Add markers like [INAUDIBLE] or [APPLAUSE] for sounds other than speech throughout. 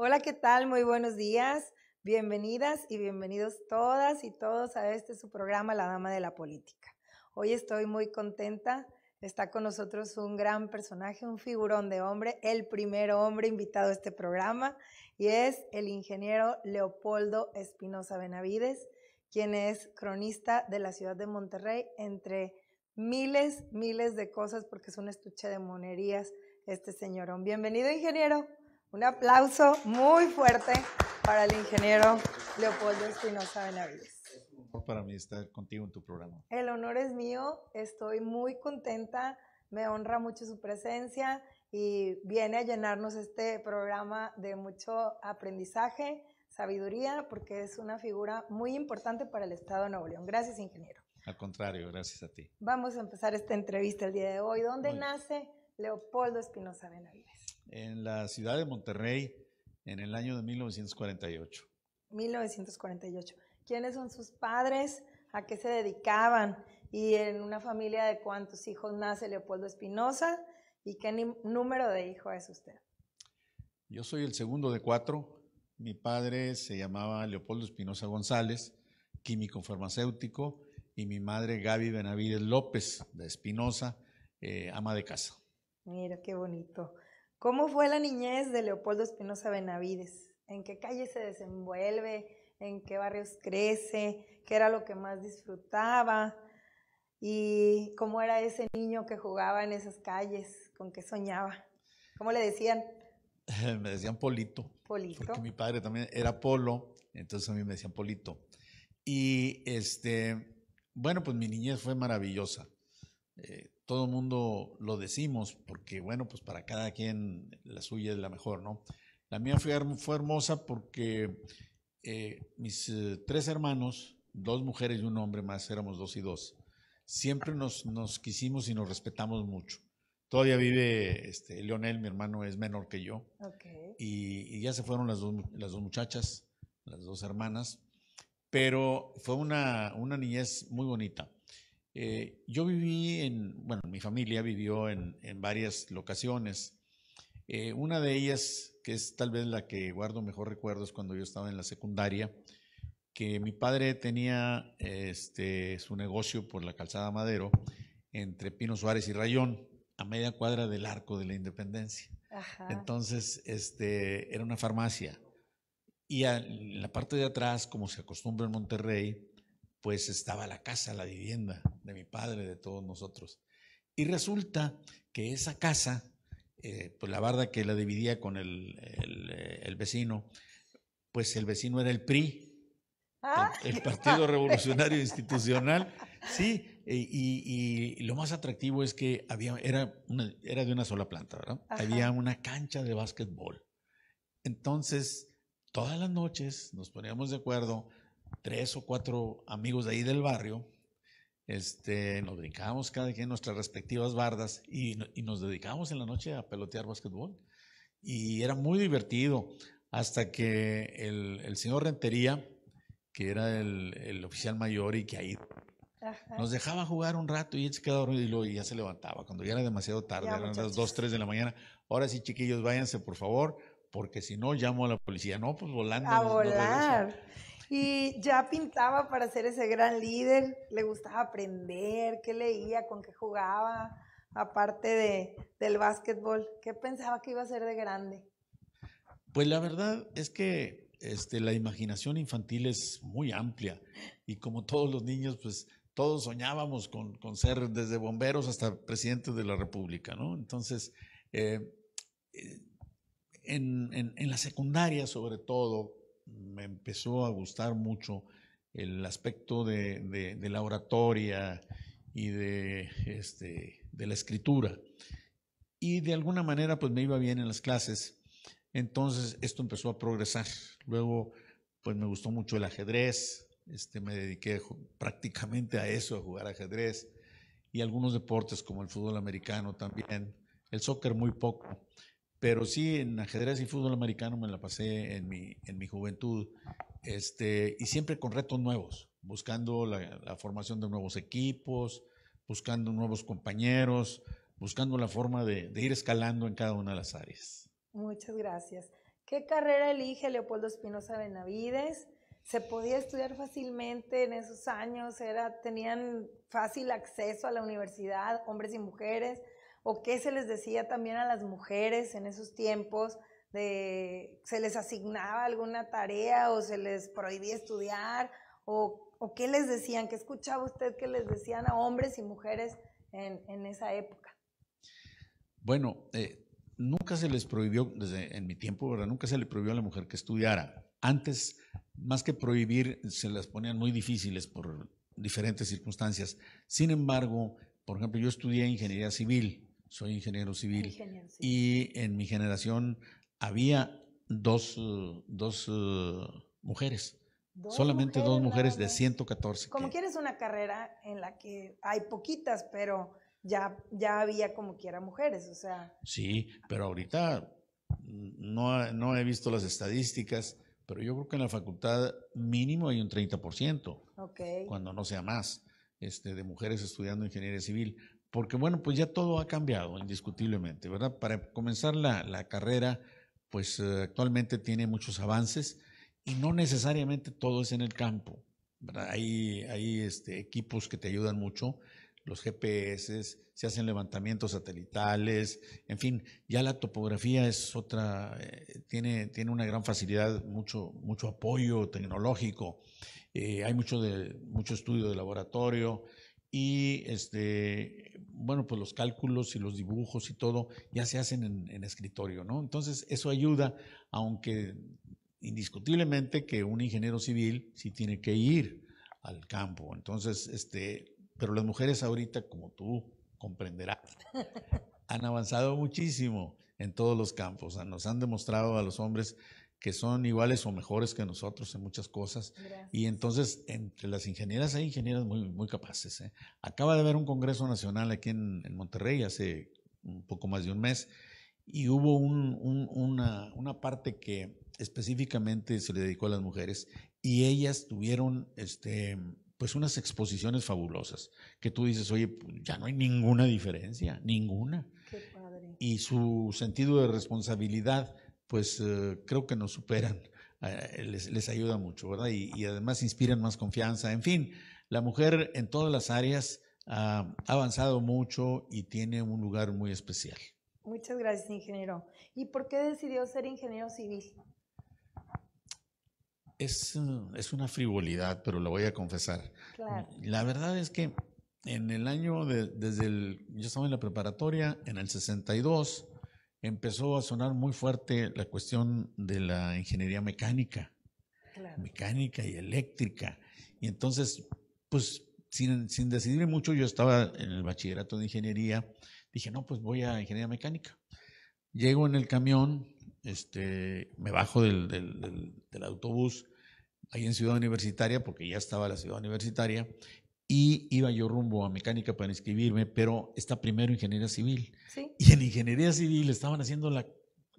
Hola, ¿qué tal? Muy buenos días. Bienvenidas y bienvenidos todas y todos a este su programa La Dama de la Política. Hoy estoy muy contenta. Está con nosotros un gran personaje, un figurón de hombre, el primer hombre invitado a este programa, y es el ingeniero Leopoldo Espinosa Benavides, quien es cronista de la ciudad de Monterrey, entre miles, miles de cosas, porque es un estuche de monerías este señorón. Bienvenido, ingeniero. Un aplauso muy fuerte para el ingeniero Leopoldo Espinosa Benavides. un honor para mí estar contigo en tu programa. El honor es mío, estoy muy contenta, me honra mucho su presencia y viene a llenarnos este programa de mucho aprendizaje, sabiduría, porque es una figura muy importante para el Estado de Nuevo León. Gracias, ingeniero. Al contrario, gracias a ti. Vamos a empezar esta entrevista el día de hoy. ¿Dónde nace Leopoldo Espinosa Benavides? en la ciudad de Monterrey en el año de 1948. 1948. ¿Quiénes son sus padres? ¿A qué se dedicaban? ¿Y en una familia de cuántos hijos nace Leopoldo Espinosa? ¿Y qué número de hijo es usted? Yo soy el segundo de cuatro. Mi padre se llamaba Leopoldo Espinosa González, químico farmacéutico, y mi madre Gaby Benavides López de Espinosa, eh, ama de casa. Mira, qué bonito. ¿Cómo fue la niñez de Leopoldo Espinosa Benavides? ¿En qué calle se desenvuelve? ¿En qué barrios crece? ¿Qué era lo que más disfrutaba? ¿Y cómo era ese niño que jugaba en esas calles? ¿Con qué soñaba? ¿Cómo le decían? [LAUGHS] me decían Polito. Polito. Porque mi padre también era Polo, entonces a mí me decían Polito. Y este, bueno, pues mi niñez fue maravillosa. Eh, todo el mundo lo decimos porque, bueno, pues para cada quien la suya es la mejor, ¿no? La mía fue, hermosa porque eh, mis eh, tres hermanos, dos mujeres y un hombre más, éramos dos y dos, siempre nos, nos quisimos y nos respetamos mucho. Todavía vive este, Leonel, mi hermano es menor que yo, y, ya se fueron las dos, muchachas, las dos hermanas, pero fue una niñez muy bonita. Eh, yo viví en, bueno, mi familia vivió en, varias locaciones. Eh, una de ellas, que es tal vez la que guardo mejor recuerdo, es cuando yo estaba en la secundaria, que mi padre tenía este, su negocio por la calzada Madero, entre Pino Suárez y Rayón, a media cuadra del Arco de la Independencia. Entonces, este, era una farmacia. Y la parte de atrás, como se acostumbra en Monterrey, pues estaba la casa, la vivienda de mi padre, de todos nosotros. Y resulta que esa casa, eh, pues la barda que la dividía con el, el, eh, vecino, pues el vecino era el PRI, ah. el, Partido Revolucionario Institucional, sí, e, y, y, lo más atractivo es que había, era, era de una sola planta, ¿verdad? Había una cancha de básquetbol. Entonces, todas las noches nos poníamos de acuerdo tres o cuatro amigos de ahí del barrio, este, nos brincábamos cada quien en nuestras respectivas bardas y, nos dedicábamos en la noche a pelotear básquetbol. Y era muy divertido hasta que el, señor Rentería, que era el, oficial mayor y que ahí nos dejaba jugar un rato y él se quedaba dormido y ya se levantaba. Cuando ya era demasiado tarde, eran las 2, 3 de la mañana. Ahora sí, chiquillos, váyanse por favor, porque si no llamo a la policía. No, pues volando. A volar. Y ya pintaba para ser ese gran líder, le gustaba aprender, qué leía, con qué jugaba, aparte de, del básquetbol, qué pensaba que iba a ser de grande. Pues la verdad es que este, la imaginación infantil es muy amplia y como todos los niños, pues todos soñábamos con, ser desde bomberos hasta presidente de la República, ¿no? Entonces, eh, eh, en la secundaria sobre todo, me empezó a gustar mucho el aspecto de, la oratoria y de, este, de la escritura. Y de alguna manera pues me iba bien en las clases. Entonces esto empezó a progresar. Luego pues me gustó mucho el ajedrez, este, me dediqué prácticamente a eso, a jugar ajedrez y algunos deportes como el fútbol americano también, el soccer muy poco. Pero sí, en ajedrez y fútbol americano me la pasé en mi, juventud este, y siempre con retos nuevos, buscando la, formación de nuevos equipos, buscando nuevos compañeros, buscando la forma de, ir escalando en cada una de las áreas. Muchas gracias. ¿Qué carrera elige Leopoldo Espinosa Benavides? se podía estudiar fácilmente en esos años, era, tenían fácil acceso a la universidad, hombres y mujeres, o qué se les decía también a las mujeres en esos tiempos, de, se les asignaba alguna tarea o se les prohibía estudiar o, qué les decían, qué escuchaba usted que les decían a hombres y mujeres en, esa época. Bueno, eh, nunca se les prohibió, desde en mi tiempo, ¿verdad? Nunca se le prohibió a la mujer que estudiara. Antes, más que prohibir, se las ponían muy difíciles por diferentes circunstancias. Sin embargo, por ejemplo, yo estudié ingeniería civil soy ingeniero civil. Y en mi generación había dos, dos eh, mujeres. solamente dos mujeres de 114. Como quieres una carrera en la que hay poquitas, pero ya, ya había como quiera mujeres, o sea. Sí, pero ahorita no, no he visto las estadísticas, pero yo creo que en la facultad mínimo hay un 30%, okay. cuando no sea más, este, de mujeres estudiando ingeniería civil porque bueno, pues ya todo ha cambiado indiscutiblemente, ¿verdad? Para comenzar la, carrera, pues eh, actualmente tiene muchos avances y no necesariamente todo es en el campo, ¿verdad? Hay, este, equipos que te ayudan mucho, los GPS, se hacen levantamientos satelitales, en fin, ya la topografía es otra, eh, tiene, tiene una gran facilidad, mucho, mucho apoyo tecnológico, eh, hay mucho, de, mucho estudio de laboratorio y este, bueno, pues los cálculos y los dibujos y todo ya se hacen en, escritorio, ¿no? Entonces, eso ayuda, aunque indiscutiblemente que un ingeniero civil sí tiene que ir al campo. Entonces, este, pero las mujeres ahorita, como tú comprenderás, [LAUGHS] han avanzado muchísimo en todos los campos. Nos han demostrado a los hombres que son iguales o mejores que nosotros en muchas cosas. Y entonces, entre las ingenieras hay ingenieras muy, muy capaces. ¿eh? Acaba de haber un Congreso Nacional aquí en, Monterrey hace un poco más de un mes y hubo una, parte que específicamente se le dedicó a las mujeres y ellas tuvieron este, pues unas exposiciones fabulosas que tú dices, oye, pues ya no hay ninguna diferencia, ninguna. Y su sentido de responsabilidad pues eh, creo que nos superan, eh, les, ayuda mucho, ¿verdad? Y, además inspiran más confianza. En fin, la mujer en todas las áreas ah, ha avanzado mucho y tiene un lugar muy especial. Muchas gracias, ingeniero. ¿Y por qué decidió ser ingeniero civil? Es, mm, una frivolidad, pero lo voy a confesar. La verdad es que en el año, desde el, yo estaba en la preparatoria, en el 62, empezó a sonar muy fuerte la cuestión de la ingeniería mecánica, mecánica y eléctrica. Y entonces, pues sin, sin decidirme mucho, yo estaba en el bachillerato de ingeniería, dije, no, pues voy a ingeniería mecánica. Llego en el camión, este, me bajo del, del, del autobús ahí en Ciudad Universitaria, porque ya estaba la Ciudad Universitaria, y iba yo rumbo a mecánica para inscribirme, pero está primero ingeniería civil. Y en ingeniería civil estaban haciendo la,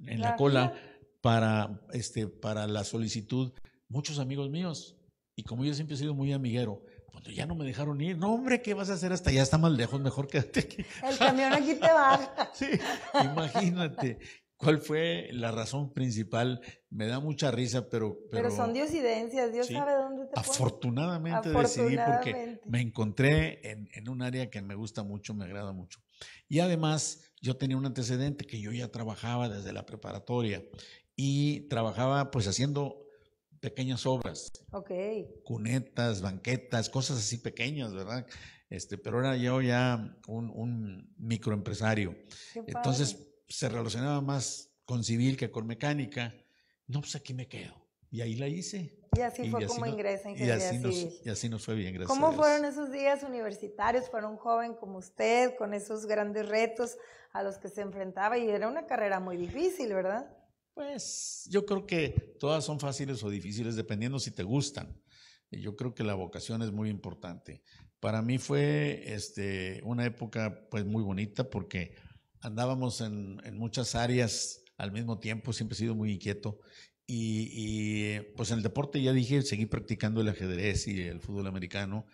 en la, cola para, este, para la solicitud muchos amigos míos. Y como yo siempre he sido muy amiguero, cuando pues, ya no me dejaron ir, no hombre, ¿qué vas a hacer hasta allá? Está más lejos, mejor quédate aquí. El camión aquí te va. [LAUGHS] sí, imagínate. ¿Cuál fue la razón principal? Me da mucha risa, pero... Pero, son diosidencias, Dios sabe dónde te Afortunadamente, Afortunadamente decidí porque me encontré en, un área que me gusta mucho, me agrada mucho. Y además, yo tenía un antecedente que yo ya trabajaba desde la preparatoria y trabajaba pues haciendo pequeñas obras. Ok. Cunetas, banquetas, cosas así pequeñas, ¿verdad? Este, pero era yo ya un, un microempresario. Entonces se relacionaba más con civil que con mecánica. No, pues aquí me quedo. Y ahí la hice. Y así fue como ingresé ingresa ingeniería y así y así nos fue bien, gracias. ¿Cómo fueron esos días universitarios para un joven como usted, con esos grandes retos a los que se enfrentaba? Y era una carrera muy difícil, ¿verdad? Pues yo creo que todas son fáciles o difíciles, dependiendo si te gustan. Y Yo creo que la vocación es muy importante. Para mí fue este, una época pues muy bonita porque andábamos en, en, muchas áreas al mismo tiempo, siempre he sido muy inquieto. Y, pues en el deporte ya dije, seguí practicando el ajedrez y el fútbol americano,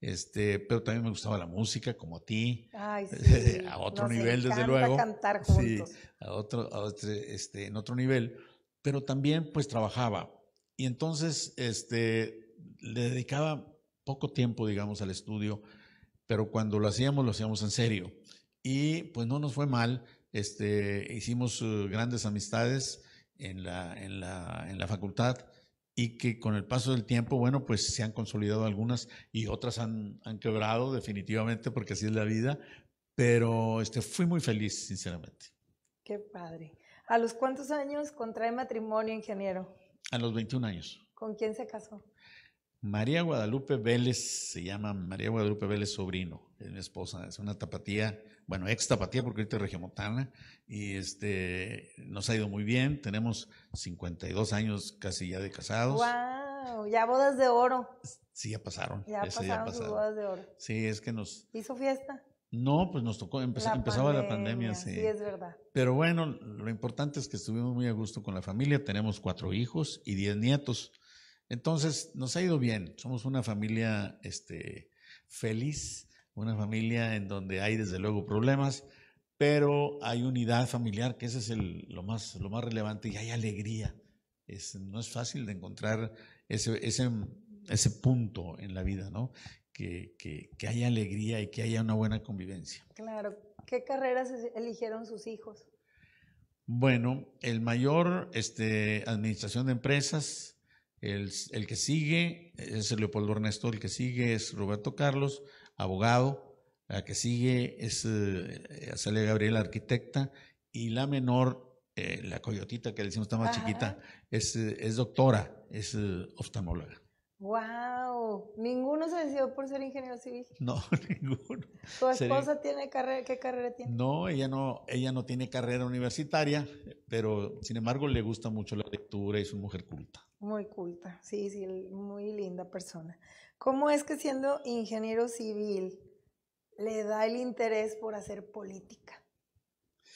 este, pero también me gustaba la música, como a ti, Ay, [LAUGHS] sí, a otro nivel desde luego. Cantar juntos. Sí, a otro, a este, en otro nivel, pero también pues trabajaba. Y entonces este, le dedicaba poco tiempo, digamos, al estudio, pero cuando lo hacíamos, lo hacíamos en serio y pues no nos fue mal. Este, hicimos eh, grandes amistades en la, en, la, facultad y que con el paso del tiempo, bueno, pues se han consolidado algunas y otras han, quebrado definitivamente porque así es la vida, pero este, fui muy feliz, sinceramente. Qué padre. ¿A los cuántos años contrae matrimonio, ingeniero? A los 21 años. ¿Con quién se casó? María Guadalupe Vélez, se llama María Guadalupe Vélez Sobrino, es mi esposa, es una tapatía, bueno, ex tapatía porque ahorita es regiomontana, y este, nos ha ido muy bien, tenemos 52 años casi ya de casados. ¡Wow! Ya bodas de oro. Sí, ya pasaron. Ya pasaron, bodas de oro. Sí, es que nos... ¿Hizo fiesta? No, pues nos tocó, empezaba la pandemia, sí. Sí, es verdad. Pero bueno, lo importante es que estuvimos muy a gusto con la familia, tenemos cuatro hijos y diez nietos. Entonces, nos ha ido bien. Somos una familia este, feliz, una familia en donde hay desde luego problemas, pero hay unidad familiar, que ese es lo, más, lo más relevante, y hay alegría. no es fácil de encontrar ese, punto en la vida, ¿no? Que, haya alegría y que haya una buena convivencia. Claro. ¿Qué carreras eligieron sus hijos? Bueno, el mayor, este, administración de empresas, el, que sigue es Leopoldo Ernesto, el que sigue es Roberto Carlos, abogado, la que sigue es eh, Azalea Gabriel, arquitecta, y la menor, eh, la coyotita que le decimos está más chiquita, es, eh, es doctora, es eh, oftalmóloga. Wow, ninguno se decidió por ser ingeniero civil. [LAUGHS] No, [LAUGHS] ninguno. ¿Tu esposa tiene carrera? ¿Qué carrera tiene? No, ella no, ella no tiene carrera universitaria, pero sin embargo le gusta mucho la lectura y es una mujer culta. Muy culta, sí, sí, muy linda persona. ¿Cómo es que siendo ingeniero civil le da el interés por hacer política?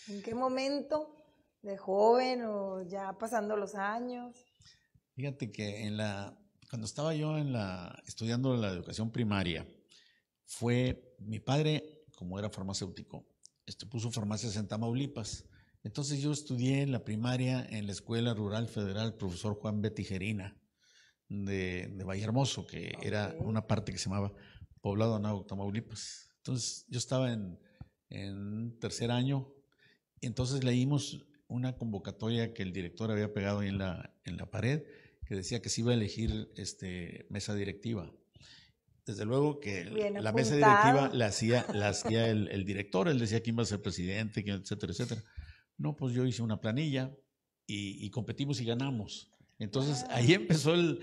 ¿En qué momento? ¿De joven o ya pasando los años? Fíjate que en la cuando estaba yo en estudiando la educación primaria, fue mi padre, como era farmacéutico, este, puso farmacias en Tamaulipas. Entonces yo estudié en la primaria en la Escuela Rural Federal, profesor Juan Betijerina, de, de Hermoso, que era una parte que se llamaba Poblado Anáhuac, Tamaulipas. Entonces yo estaba en, tercer año, y entonces leímos una convocatoria que el director había pegado ahí en la pared decía que se iba a elegir este, mesa directiva. Desde luego que la mesa directiva la hacía, el, director, él decía quién va a ser presidente, etcétera, etcétera. No, pues yo hice una planilla y, competimos y ganamos. Entonces ah. ahí empezó el,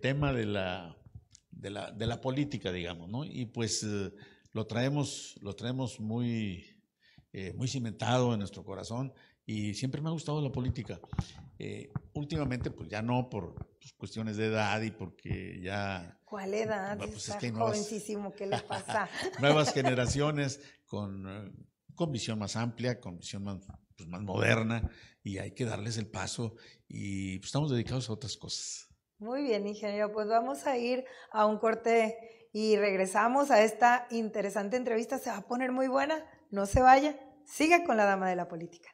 tema de la, política, digamos, Y pues eh, lo traemos, lo traemos muy, eh, muy cimentado en nuestro corazón y siempre me ha gustado la política. Eh, últimamente, pues ya no por pues, cuestiones de edad y porque ya... ¿Cuál edad? Ah, pues, es que jovencísimo, ¿qué le pasa? [LAUGHS] nuevas generaciones con, eh, con visión más amplia, con visión más, pues, más moderna y hay que darles el paso y pues, estamos dedicados a otras cosas. Muy bien, ingeniero, pues vamos a ir a un corte y regresamos a esta interesante entrevista. Se va a poner muy buena, no se vaya. Siga con la dama de la política.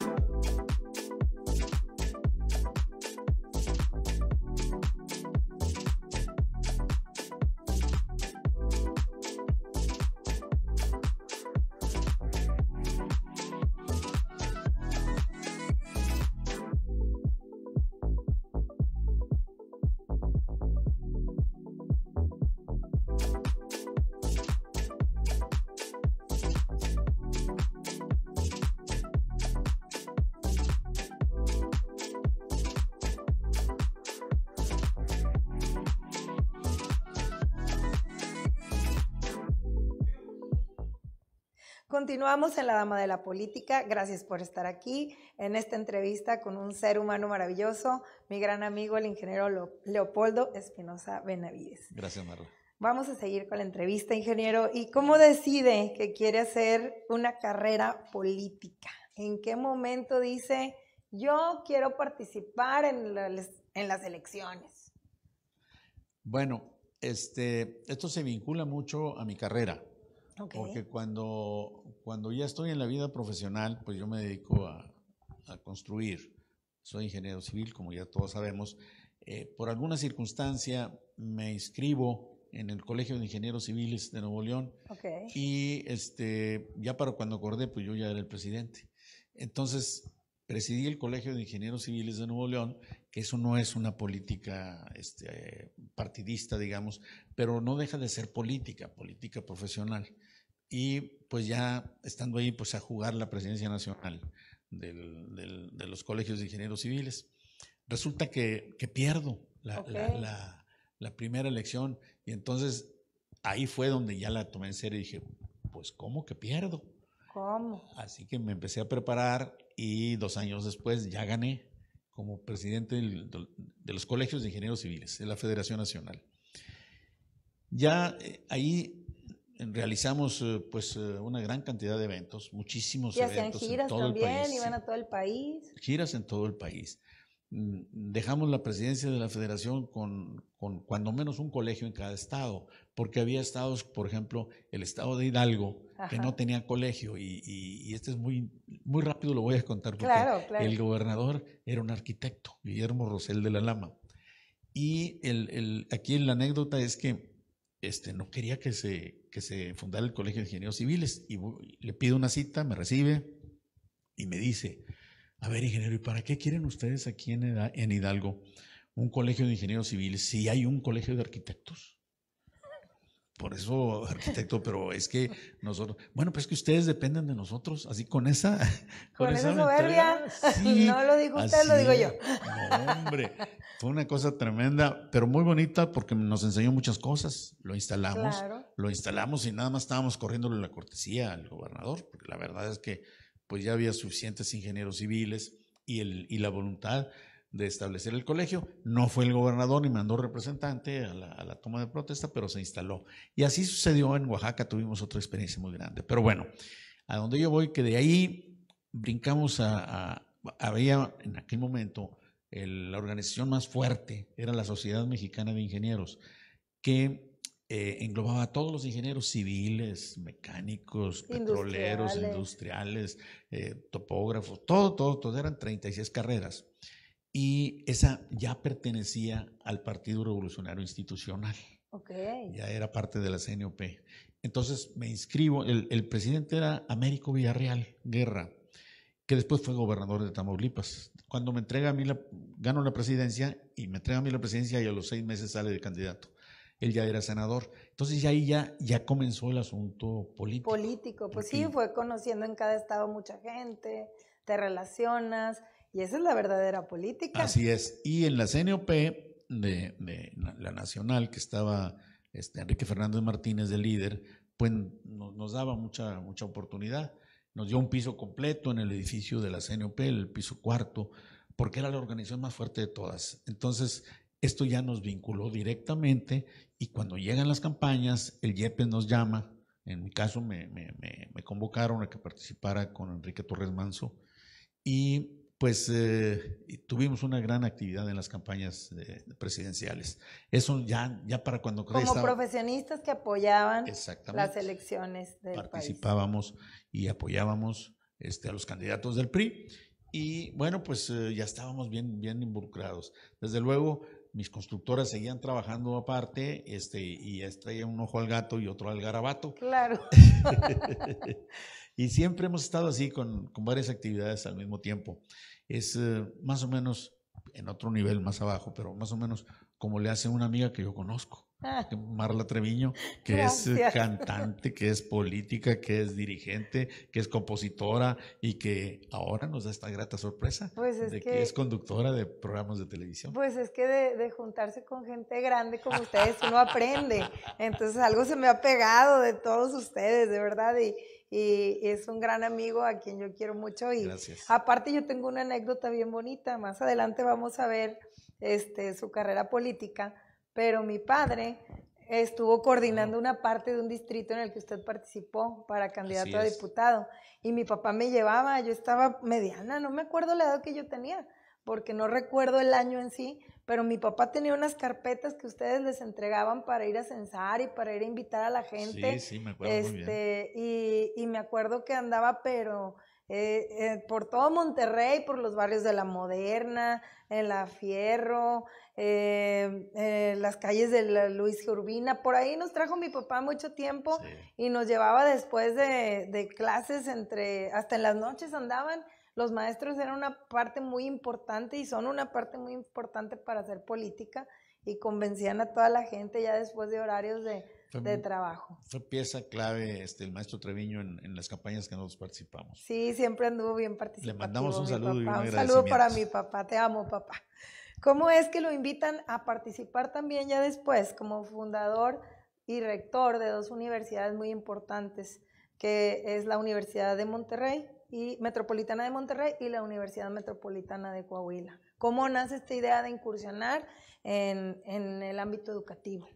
Continuamos en La Dama de la Política. Gracias por estar aquí en esta entrevista con un ser humano maravilloso, mi gran amigo, el ingeniero Leopoldo Espinosa Benavides. Gracias, Marla. Vamos a seguir con la entrevista, ingeniero. ¿Y cómo decide que quiere hacer una carrera política? ¿En qué momento dice, yo quiero participar en las, elecciones? Bueno, este, esto se vincula mucho a mi carrera. Porque cuando cuando ya estoy en la vida profesional, pues yo me dedico a, construir. Soy ingeniero civil, como ya todos sabemos. Eh, por alguna circunstancia me inscribo en el Colegio de Ingenieros Civiles de Nuevo León. Y este, ya para cuando acordé, pues yo ya era el presidente. Entonces, presidí el Colegio de Ingenieros Civiles de Nuevo León, que eso no es una política este, partidista, digamos, pero no deja de ser política, política profesional y pues ya estando ahí, pues a jugar la presidencia nacional de los colegios de ingenieros civiles. Resulta que, que pierdo la, la, primera elección y entonces ahí fue donde ya la tomé en serio y dije, pues ¿cómo que pierdo? ¿Cómo? Así que me empecé a preparar y dos años después ya gané como presidente de los colegios de ingenieros civiles de la Federación Nacional. Ya eh, ahí realizamos eh, pues eh, una gran cantidad de eventos, muchísimos eventos giras todo también, el país. a todo el país. Giras en todo el país. Mm, dejamos la presidencia de la federación con, cuando menos un colegio en cada estado, porque había estados, por ejemplo, el estado de Hidalgo, que no tenía colegio, y, y, este es muy, muy rápido lo voy a contar, porque el gobernador era un arquitecto, Guillermo Rosel de la Lama. Y el, aquí la anécdota es que este, no quería que se, se fundara el Colegio de Ingenieros Civiles y le pido una cita, me recibe y me dice, a ver, ingeniero, ¿y para qué quieren ustedes aquí en Hidalgo un colegio de ingenieros civiles si hay un colegio de arquitectos? por eso, [LAUGHS] arquitecto, pero es que nosotros, bueno, pues que ustedes dependen de nosotros, así con esa, [LAUGHS] con, esa, soberbia. [LAUGHS] no lo digo usted, lo digo yo. No, hombre, fue una cosa tremenda, pero muy bonita porque nos enseñó muchas cosas. Lo instalamos, lo instalamos y nada más estábamos corriéndole la cortesía al gobernador, porque la verdad es que pues ya había suficientes ingenieros civiles y, el, y la voluntad de establecer el colegio. No fue el gobernador ni mandó representante a la, toma de protesta, pero se instaló. Y así sucedió en Oaxaca, tuvimos otra experiencia muy grande. Pero bueno, a donde yo voy, que de ahí brincamos a, había en aquel momento la organización más fuerte, era la Sociedad Mexicana de Ingenieros, que eh, englobaba a todos los ingenieros civiles, mecánicos, petroleros, industriales, eh, topógrafos, todo, todo, todo, eran 36 carreras y esa ya pertenecía al Partido Revolucionario Institucional. Okay. Ya era parte de la CNOP. Entonces me inscribo, el, presidente era Américo Villarreal Guerra, que después fue gobernador de Tamaulipas. Cuando me entrega a mí, la, gano la presidencia y me entrega a mí la presidencia y a los seis meses sale de candidato. Él ya era senador. Entonces ya ahí ya, ya comenzó el asunto político. Político, pues sí, fue conociendo en cada estado mucha gente, te relacionas, y esa es la verdadera política. Así es. Y en la CNOP de, la nacional que estaba este, Enrique Fernández Martínez de líder, pues nos, daba mucha, mucha oportunidad. Nos dio un piso completo en el edificio de la CNOP, el piso cuarto, porque era la organización más fuerte de todas. Entonces, esto ya nos vinculó directamente y cuando llegan las campañas, el YEPES nos llama. En mi caso, me, me convocaron a que participara con Enrique Torres Manso y pues eh, tuvimos una gran actividad en las campañas presidenciales. Eso ya, ya para cuando Como profesionistas que apoyaban las elecciones del Participábamos y apoyábamos este, a los candidatos del PRI y bueno, pues eh, ya estábamos bien, bien involucrados. Desde luego, mis constructoras seguían trabajando aparte este, y traía un ojo al gato y otro al garabato. Claro. [LAUGHS] [LAUGHS] Y siempre hemos estado así con, con varias actividades al mismo tiempo. Es eh, más o menos en otro nivel más abajo, pero más o menos como le hace una amiga que yo conozco, ah, Marla Treviño, que es eh, cantante, que es política, que es dirigente, que es compositora y que ahora nos da esta grata sorpresa pues de que, es conductora de programas de televisión. Pues es que de, de juntarse con gente grande como [LAUGHS] ustedes uno aprende. Entonces algo se me ha pegado de todos ustedes, de verdad. Y, y es un gran amigo a quien yo quiero mucho. Y aparte yo tengo una anécdota bien bonita, más adelante vamos a ver este, su carrera política, pero mi padre estuvo coordinando una parte de un distrito en el que usted participó para candidato a diputado y mi papá me llevaba, yo estaba mediana, no me acuerdo la edad que yo tenía, porque no recuerdo el año en sí, pero mi papá tenía unas carpetas que ustedes les entregaban para ir a censar y para ir a invitar a la gente. Sí, sí, me acuerdo este, Y, y me acuerdo que andaba, pero... Eh, eh, por todo Monterrey, por los barrios de la Moderna, en la Fierro, eh, las calles de la Luis Urbina, por ahí nos trajo mi papá mucho tiempo y nos llevaba después de, de, clases entre, hasta en las noches andaban los maestros eran una parte muy importante y son una parte muy importante para hacer política y convencían a toda la gente ya después de horarios de, trabajo. Fue pieza clave este, el maestro Treviño en, las campañas que nosotros participamos. Sí, siempre anduvo bien participando. Le mandamos un saludo y un, un saludo para mi papá, te amo papá. ¿Cómo es que lo invitan a participar también ya después como fundador y rector de dos universidades muy importantes, que es la Universidad de Monterrey y Metropolitana de Monterrey y la Universidad Metropolitana de Coahuila. ¿Cómo nace esta idea de incursionar en, el ámbito educativo?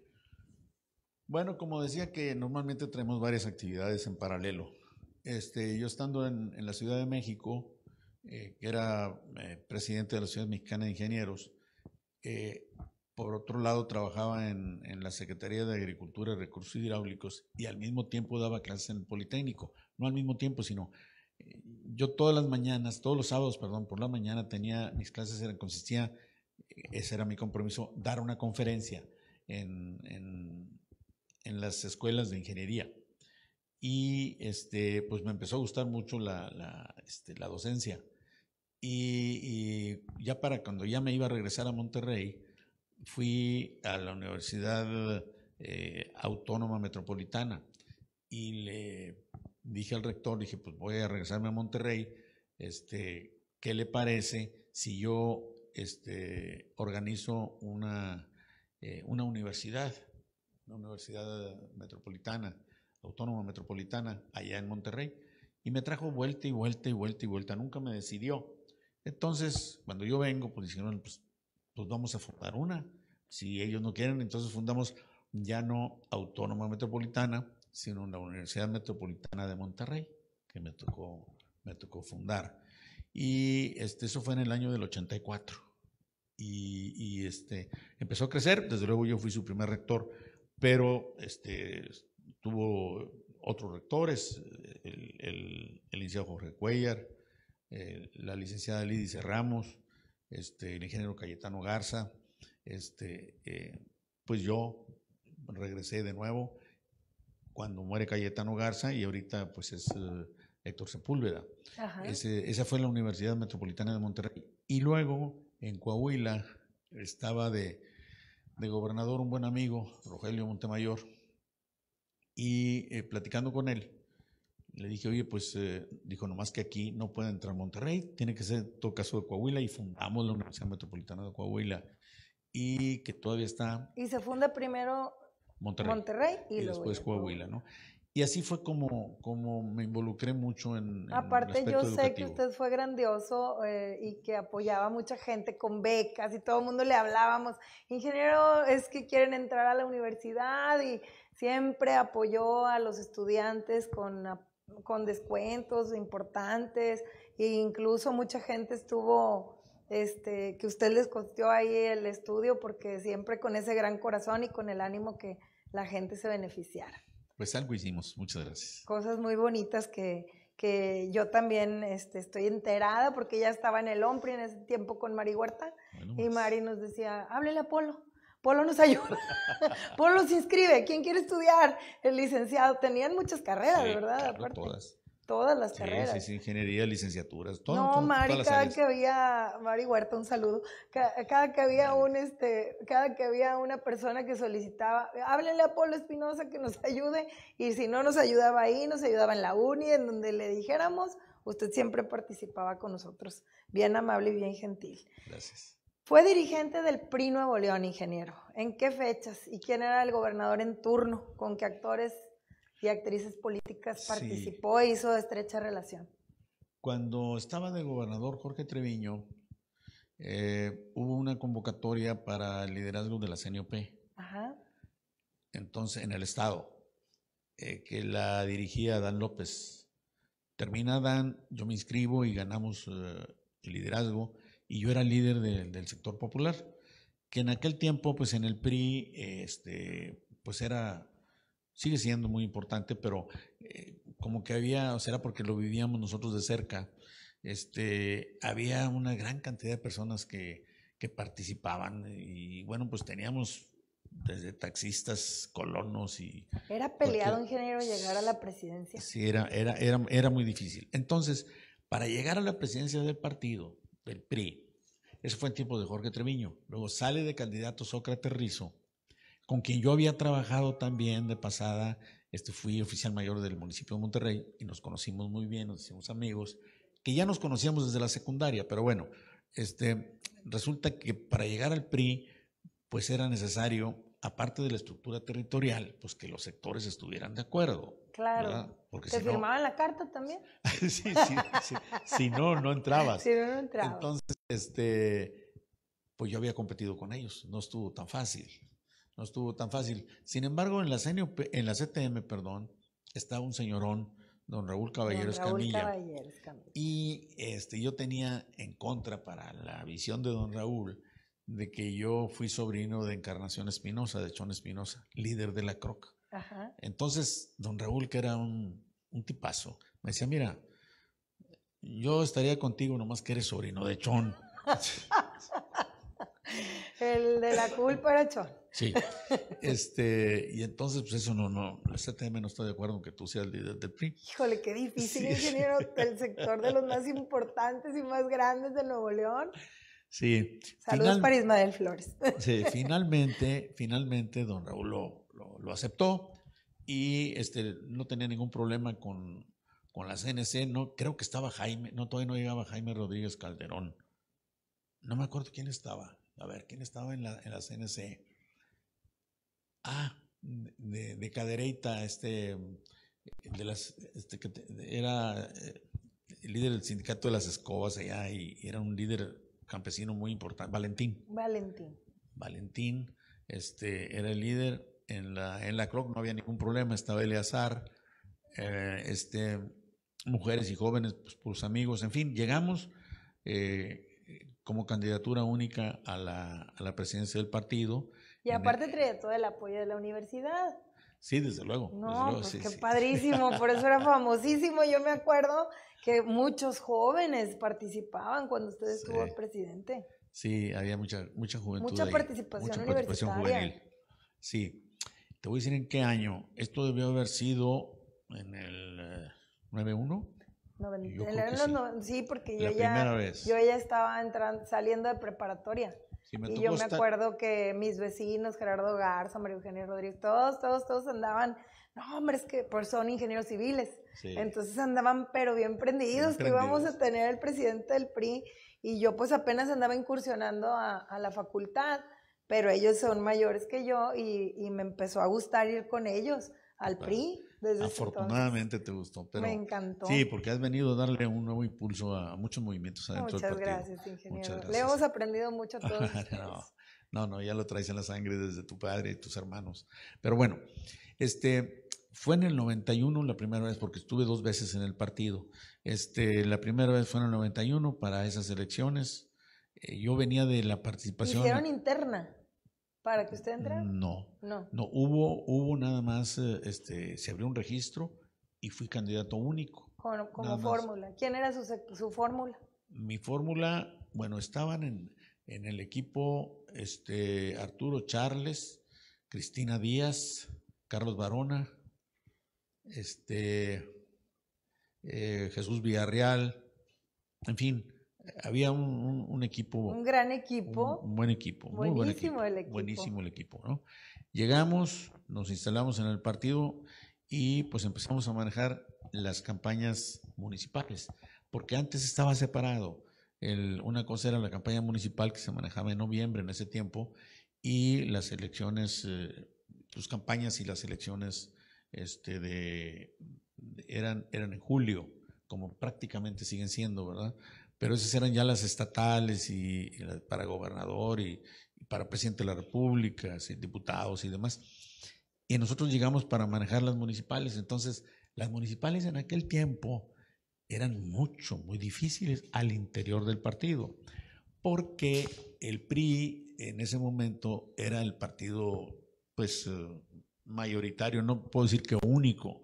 Bueno, como decía que normalmente tenemos varias actividades en paralelo. Este, yo estando en, la Ciudad de México, eh, que era eh, presidente de la Ciudad Mexicana de Ingenieros, eh, por otro lado trabajaba en, en, la Secretaría de Agricultura y Recursos Hidráulicos y al mismo tiempo daba clases en el Politécnico. No al mismo tiempo, sino yo todas las mañanas, todos los sábados, perdón, por la mañana tenía, mis clases eran, consistía, ese era mi compromiso, dar una conferencia en, las escuelas de ingeniería. Y este, pues me empezó a gustar mucho la, este, docencia. Y, ya para cuando ya me iba a regresar a Monterrey, fui a la Universidad eh, Autónoma Metropolitana y le dije al rector, dije, pues voy a regresarme a Monterrey, este, ¿qué le parece si yo este, organizo una, eh, una universidad, una universidad metropolitana, autónoma metropolitana, allá en Monterrey? Y me trajo vuelta y vuelta y vuelta y vuelta, nunca me decidió. Entonces, cuando yo vengo, pues dijeron, pues, pues vamos a fundar una. Si ellos no quieren, entonces fundamos ya no autónoma metropolitana, sino en la Universidad Metropolitana de Monterrey, que me tocó, me tocó fundar. Y este, eso fue en el año del 84. Y, y este, empezó a crecer, desde luego yo fui su primer rector, pero este, tuvo otros rectores, el, el, licenciado Jorge Cuellar, la licenciada Lidice Ramos, este, el ingeniero Cayetano Garza, este, eh, pues yo regresé de nuevo cuando muere Cayetano Garza y ahorita pues es eh, Héctor Sepúlveda. esa fue la Universidad Metropolitana de Monterrey. Y luego en Coahuila estaba de, gobernador un buen amigo, Rogelio Montemayor, y eh, platicando con él, le dije, oye, pues eh", dijo, nomás que aquí no puede entrar Monterrey, tiene que ser todo caso de Coahuila y fundamos la Universidad Metropolitana de Coahuila y que todavía está... Y se funda primero Monterrey. y, y después Coahuila, ¿no? Y así fue como, como me involucré mucho en... en Aparte, yo sé que usted fue grandioso eh, y que apoyaba a mucha gente con becas y todo el mundo le hablábamos, ingeniero, es que quieren entrar a la universidad y siempre apoyó a los estudiantes con, con descuentos importantes e incluso mucha gente estuvo... Este, que usted les costeó ahí el estudio porque siempre con ese gran corazón y con el ánimo que, la gente se beneficiara. Pues algo hicimos, muchas gracias. Cosas muy bonitas que, que yo también este, estoy enterada porque ya estaba en el OMPRI en ese tiempo con Mari Huerta y pues. Mari nos decía, háblele a Polo. Polo nos [LAUGHS] ayuda, Polo se inscribe, ¿quién quiere estudiar? El licenciado, tenían muchas carreras, ¿verdad? Todas todas las sí, carreras. Sí, ingeniería, licenciaturas, todo. No, Mari, cada que había, Mari Huerta, un saludo. Cada, que había un, este, cada que había una persona que solicitaba, háblenle a Polo Espinosa que nos [LAUGHS] ayude, y si no nos ayudaba ahí, nos ayudaba en la uni, en donde le dijéramos, usted siempre participaba con nosotros. Bien amable y bien gentil. Gracias. Fue dirigente del PRI Nuevo León, ingeniero. ¿En qué fechas? ¿Y quién era el gobernador en turno? ¿Con qué actores y actrices políticas, participó e hizo estrecha relación. Cuando estaba de gobernador Jorge Treviño, eh, hubo una convocatoria para el liderazgo de la CNOP. Ajá. Entonces, en el Estado, eh, que la dirigía Dan López. Termina Dan, yo me inscribo y ganamos eh, el liderazgo, y yo era líder del sector popular, que en aquel tiempo, pues en el PRI, este, pues era sigue siendo muy importante, pero eh, como que había, o sea, porque lo vivíamos nosotros de cerca, este, había una gran cantidad de personas que, participaban y bueno, pues teníamos desde taxistas, colonos y... Era peleado, ingeniero, llegar a la presidencia. Sí, era, era, era, era muy difícil. Entonces, para llegar a la presidencia del partido, del PRI, eso fue en tiempos de Jorge Treviño, luego sale de candidato Sócrates Rizo, con quien yo había trabajado también de pasada. Este, fui oficial mayor del municipio de Monterrey y nos conocimos muy bien, nos hicimos amigos, que ya nos conocíamos desde la secundaria, pero bueno, este, resulta que para llegar al PRI, pues era necesario, aparte de la estructura territorial, pues que los sectores estuvieran de acuerdo. Claro. Porque ¿Te firmaban la carta también? [LAUGHS] sí, sí, si no, no entrabas. [LAUGHS] Si no, no entrabas. Entonces, este, pues yo había competido con ellos, no estuvo tan fácil no estuvo tan fácil. Sin embargo, en la, en la CTM, perdón, estaba un señorón, don Raúl Caballeros Camilla. Y este, yo tenía en contra para la visión de don Raúl de que yo fui sobrino de Encarnación Espinosa, de Chon Espinosa, líder de la Croc Entonces, don Raúl, que era un, un tipazo, me decía, mira, yo estaría contigo nomás que eres sobrino de Chon. [LAUGHS] El de la culpa era Chon. Sí. [LAUGHS] Este, y entonces, pues eso no, no, el CTM no estoy de acuerdo con que tú seas el líder del PRI. Híjole, qué difícil, ¿eh? ingeniero, del sector de los más importantes y más grandes de Nuevo León. Sí. Saludos París para Flores. Sí, [LAUGHS] finalmente, finalmente don Raúl lo, aceptó y este, no tenía ningún problema con, con la CNC. No, creo que estaba Jaime, no, todavía no llegaba Jaime Rodríguez Calderón. No me acuerdo quién estaba. A ver, ¿quién estaba en la, en la CNC? Ah, de, de este, de este, era eh, el líder del sindicato de las escobas allá y era un líder campesino muy importante, Valentín. Valentín. Valentín, este, era el líder en la, en la CROC, no había ningún problema, estaba Eleazar, eh, este, mujeres y jóvenes, pues, amigos, en fin, llegamos eh, como candidatura única a la, a la presidencia del partido y aparte traía todo el apoyo de la universidad. Sí, desde luego. No, desde pues qué padrísimo, por eso era [LAUGHS] famosísimo. Yo me acuerdo que muchos jóvenes participaban cuando usted estuvo presidente. Sí, había mucha, mucha juventud. Mucha participación universitaria. mucha participación juvenil. Sí. Te voy a decir en qué año. Esto debió haber sido en el 91. Eh, 91 sí. porque yo ya, yo ya estaba saliendo de preparatoria y yo me acuerdo que mis vecinos, Gerardo Garza, María Eugenia Rodríguez, todos, todos, todos andaban, no, hombre, es que por son ingenieros civiles. Entonces andaban, pero bien prendidos, que íbamos a tener el presidente del PRI. Y yo, pues apenas andaba incursionando a, la facultad, pero ellos son mayores que yo y, me empezó a gustar ir con ellos al PRI. Afortunadamente te gustó. Pero, me encantó. Sí, porque has venido a darle un nuevo impulso a, muchos movimientos adentro Muchas del partido. Gracias, ingeniero. Le hemos aprendido mucho a todos. [LAUGHS] no, no, ya lo traes en la sangre desde tu padre y tus hermanos. Pero bueno, este, fue en el 91 la primera vez, porque estuve dos veces en el partido. Este, la primera vez fue en el 91 para esas elecciones. Eh, yo venía de la participación. interna. ¿Para que usted entre. No. No. hubo, hubo nada más, eh, este, se abrió un registro y fui candidato único. Como, fórmula. ¿Quién era su, su fórmula? Mi fórmula, bueno, estaban en, en el equipo este, Arturo Charles, Cristina Díaz, Carlos Barona, este, eh, Jesús Villarreal, en fin, había un, equipo. Un gran equipo. Un, buen equipo. Buenísimo muy buen equipo, el equipo. Buenísimo el equipo, ¿no? Llegamos, nos instalamos en el partido y pues empezamos a manejar las campañas municipales, porque antes estaba separado. El, una cosa era la campaña municipal que se manejaba en noviembre en ese tiempo y las elecciones, eh, campañas y las elecciones este, de, eran, eran en julio, como prácticamente siguen siendo, ¿verdad? pero esas eran ya las estatales y, para gobernador y, para presidente de la República, diputados y demás. Y nosotros llegamos para manejar las municipales. Entonces, las municipales en aquel tiempo eran mucho, muy difíciles al interior del partido, porque el PRI en ese momento era el partido, pues, eh, mayoritario, no puedo decir que único,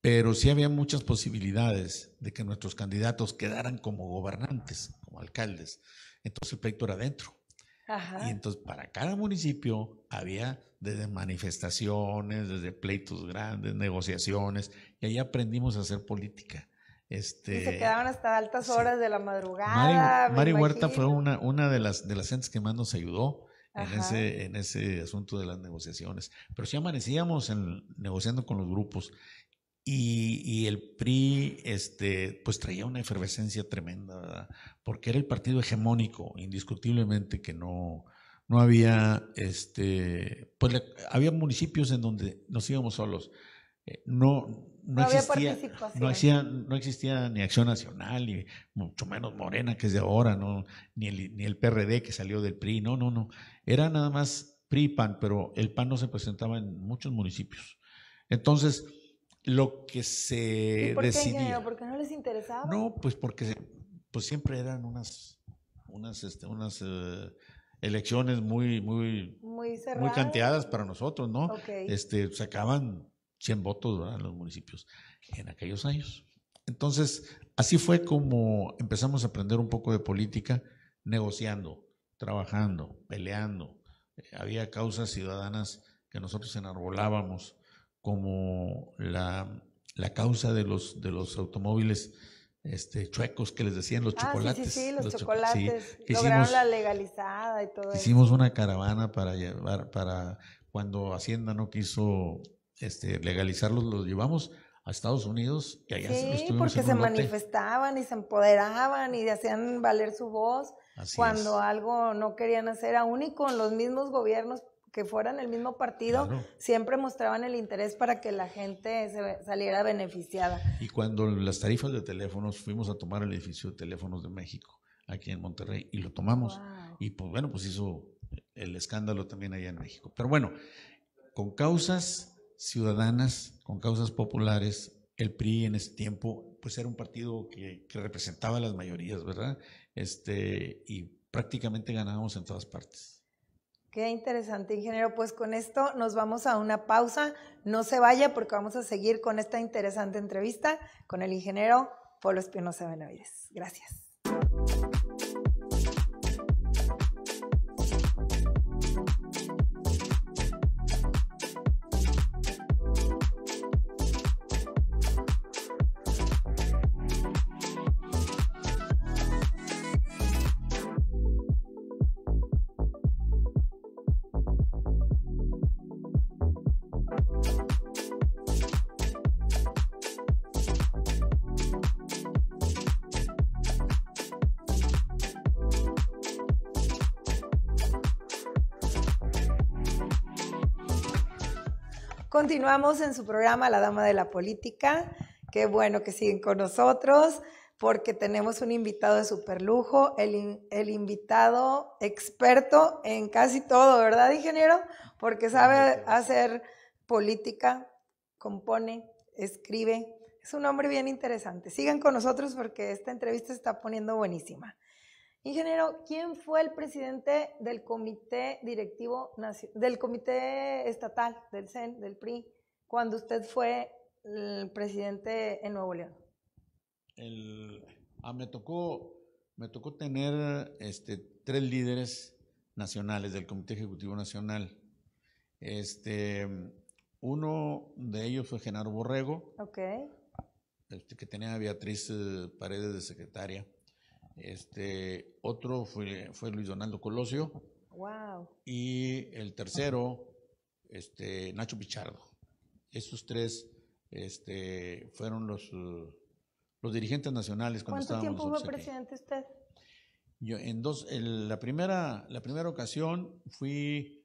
pero sí había muchas posibilidades de que nuestros candidatos quedaran como gobernantes, como alcaldes. Entonces el pleito era adentro. Y entonces para cada municipio había desde manifestaciones, desde pleitos grandes, negociaciones, y ahí aprendimos a hacer política. Este, se quedaban hasta altas horas de la madrugada. Mari, Huerta fue una, una de, las, de las gentes que más nos ayudó en ese, en ese asunto de las negociaciones. Pero sí amanecíamos en, negociando con los grupos y, el PRI, este, pues traía una efervescencia tremenda, Porque era el partido hegemónico, indiscutiblemente, que no, no había, este, pues había municipios en donde nos íbamos solos. Eh, no, no, existía, no, no existía ni Acción Nacional, ni mucho menos Morena, que es de ahora, no, ni, el, ni el PRD que salió del PRI, no, no, no. Era nada más PRI PAN, pero el PAN no se presentaba en muchos municipios. Entonces, lo que se ¿Y por decidía. Qué, no les interesaba? No, pues porque pues siempre eran unas unas este, unas eh, elecciones muy muy muy, canteadas para nosotros, ¿no? Este sacaban 100 votos los municipios en aquellos años. Entonces, así fue como empezamos a aprender un poco de política negociando, trabajando, peleando. Eh, había causas ciudadanas que nosotros enarbolábamos como la, causa de los, de los automóviles este, chuecos que les decían los ah, chocolates. Sí, sí, sí los, chocolates. Lograron la legalizada y todo Hicimos una caravana para llevar, para cuando Hacienda no quiso este, legalizarlos, los llevamos a Estados Unidos y allá sí, porque se manifestaban y se empoderaban y hacían valer su voz cuando algo no querían hacer, aún y con los mismos gobiernos que fueran el mismo partido, siempre mostraban el interés para que la gente se saliera beneficiada. Y cuando las tarifas de teléfonos, fuimos a tomar el edificio de teléfonos de México, aquí en Monterrey, y lo tomamos. Y pues bueno, pues hizo el escándalo también allá en México. Pero bueno, con causas ciudadanas, con causas populares, el PRI en ese tiempo, pues era un partido que, representaba a las mayorías, ¿verdad? Este, y prácticamente ganábamos en todas partes. Qué interesante, ingeniero. Pues con esto nos vamos a una pausa. No se vaya porque vamos a seguir con esta interesante entrevista con el ingeniero Polo Espinosa Benavides. Gracias. Continuamos en su programa La Dama de la Política. Qué bueno que siguen con nosotros porque tenemos un invitado de super lujo, el invitado experto en casi todo, ¿verdad, ingeniero? Porque sabe hacer política, compone, escribe. Es un hombre bien interesante. Sigan con nosotros porque esta entrevista se está poniendo buenísima. Ingeniero, ¿quién fue el presidente del comité directivo del comité estatal del CEN, del PRI, cuando usted fue el presidente en Nuevo León? Ah, me tocó, me tocó tener este, tres líderes nacionales del Comité Ejecutivo Nacional. Este, uno de ellos fue Genaro Borrego, este, que tenía a Beatriz eh, Paredes de secretaria. Este, otro fue, fue Luis Donaldo Colosio. Wow. Y el tercero, este, Nacho Pichardo. esos tres este, fueron los, uh, los dirigentes nacionales cuando ¿Cuánto tiempo fue presidente usted? Yo en dos, la primera, la primera ocasión fui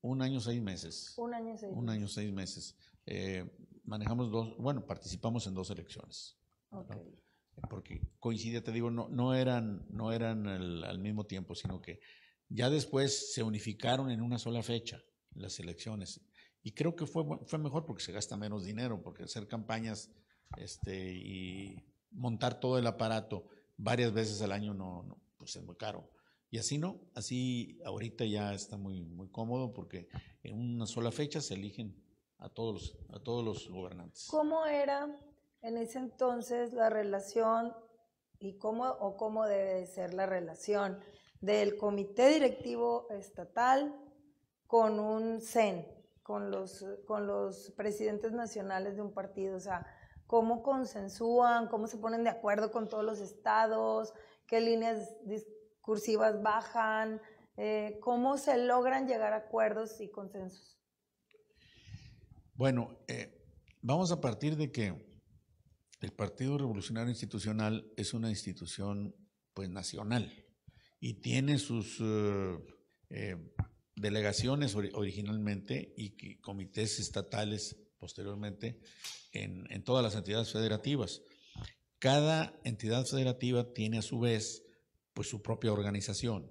un año seis meses. Un año seis. Un año seis meses. Eh, manejamos dos, bueno, participamos en dos elecciones. Okay porque coincidía, te digo, no, no eran, no eran al mismo tiempo, sino que ya después se unificaron en una sola fecha las elecciones. Y creo que fue, fue mejor porque se gasta menos dinero, porque hacer campañas este, y montar todo el aparato varias veces al año no pues es muy caro. Y así no, así ahorita ya está muy, muy cómodo porque en una sola fecha se eligen a todos, a todos los gobernantes. ¿Cómo era en ese entonces la relación y cómo o cómo debe ser la relación del comité directivo estatal con un CEN, con los, con los presidentes nacionales de un partido, o sea, cómo consensúan, cómo se ponen de acuerdo con todos los estados, qué líneas discursivas bajan, eh, cómo se logran llegar a acuerdos y consensos. Bueno, eh, vamos a partir de que el Partido Revolucionario Institucional es una institución pues nacional y tiene sus eh, eh, delegaciones originalmente y comités estatales posteriormente en, en, todas las entidades federativas. Cada entidad federativa tiene a su vez pues su propia organización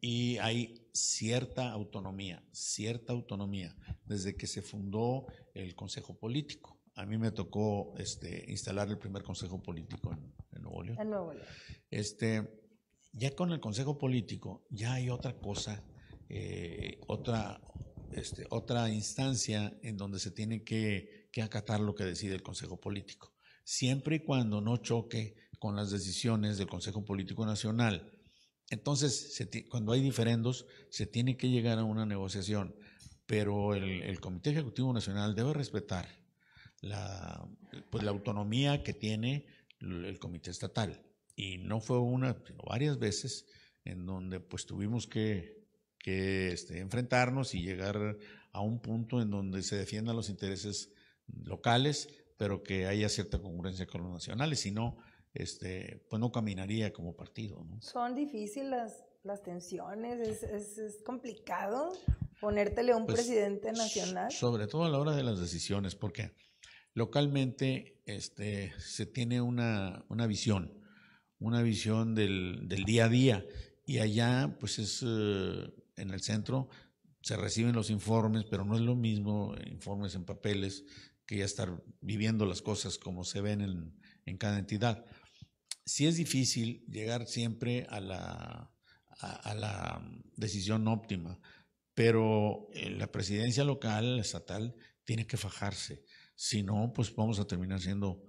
y hay cierta autonomía, cierta autonomía desde que se fundó el Consejo Político a mí me tocó este, instalar el primer consejo político en, Nuevo León. Este, ya con el consejo político, ya hay otra cosa, eh, este, otra, instancia en donde se tiene que, acatar lo que decide el consejo político. Siempre y cuando no choque con las decisiones del Consejo Político Nacional. Entonces, cuando hay diferendos, se tiene que llegar a una negociación, pero el Comité Ejecutivo Nacional debe respetar la, pues, la autonomía que tiene el comité estatal. Y no fue una, sino varias veces en donde pues tuvimos que, que este, enfrentarnos y llegar a un punto en donde se defiendan los intereses locales, pero que haya cierta congruencia con los nacionales, si no, este, pues no caminaría como partido. Son difíciles las, las tensiones, es, es, complicado ponértele a un pues, presidente nacional. Sobre todo a la hora de las decisiones, porque Localmente este, se tiene una, visión, una visión del, del, día a día y allá pues es eh, en el centro se reciben los informes, pero no es lo mismo informes en papeles que ya estar viviendo las cosas como se ven en, cada entidad. Sí es difícil llegar siempre a la, a la decisión óptima, pero eh, la presidencia local, estatal, tiene que fajarse. Si no, pues vamos a terminar siendo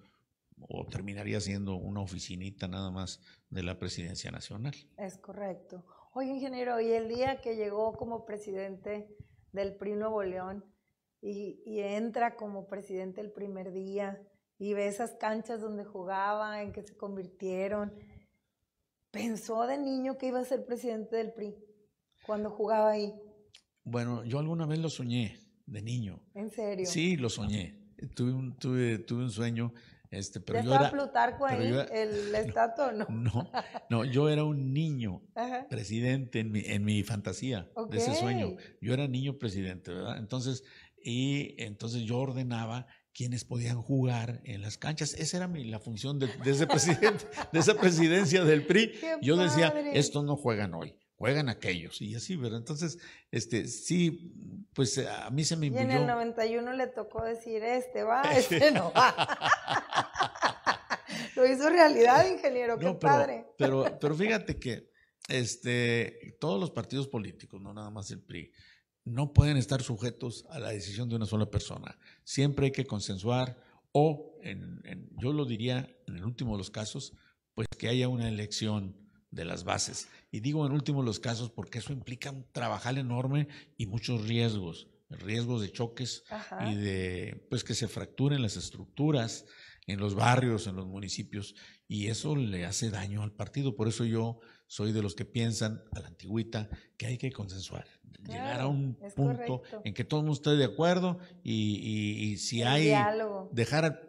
o terminaría siendo una oficinita nada más de la presidencia nacional. Es correcto. Oye, ingeniero, y el día que llegó como presidente del PRI Nuevo León y, y entra como presidente el primer día y ve esas canchas donde jugaba, en que se convirtieron, ¿pensó de niño que iba a ser presidente del PRI cuando jugaba ahí? Bueno, yo alguna vez lo soñé de niño. ¿En serio? Sí, lo soñé tuve un, tuve, tuve un sueño. Este, pero yo era, Plutarco ahí, el [LAUGHS] estatus no, no? yo era un niño presidente en mi, en mi fantasía de ese sueño. Yo era niño presidente, ¿verdad? Entonces, y entonces yo ordenaba quienes podían jugar en las canchas. Esa era mi, la función de, ese presidente, de esa presidencia del PRI. [LAUGHS] yo decía, estos no juegan hoy, juegan aquellos y así, ¿verdad? Entonces, este, sí, pues eh, a mí se me Y en el 91 le tocó decir, este va, [LAUGHS] este no va. [LAUGHS] Lo hizo realidad, ingeniero, qué pero, padre. Pero, pero fíjate que este, todos los partidos políticos, no nada más el PRI, no pueden estar sujetos a la decisión de una sola persona. Siempre hay que consensuar o, en, en, yo lo diría, en el último de los casos, pues que haya una elección de las bases. Y digo en último los casos porque eso implica un trabajal enorme y muchos riesgos, riesgos de choques y de pues que se fracturen las estructuras en los barrios, en los municipios, y eso le hace daño al partido. Por eso yo soy de los que piensan a la antigüita que hay que consensuar, llegar a un punto en que todo el mundo esté de acuerdo y, si hay, dejar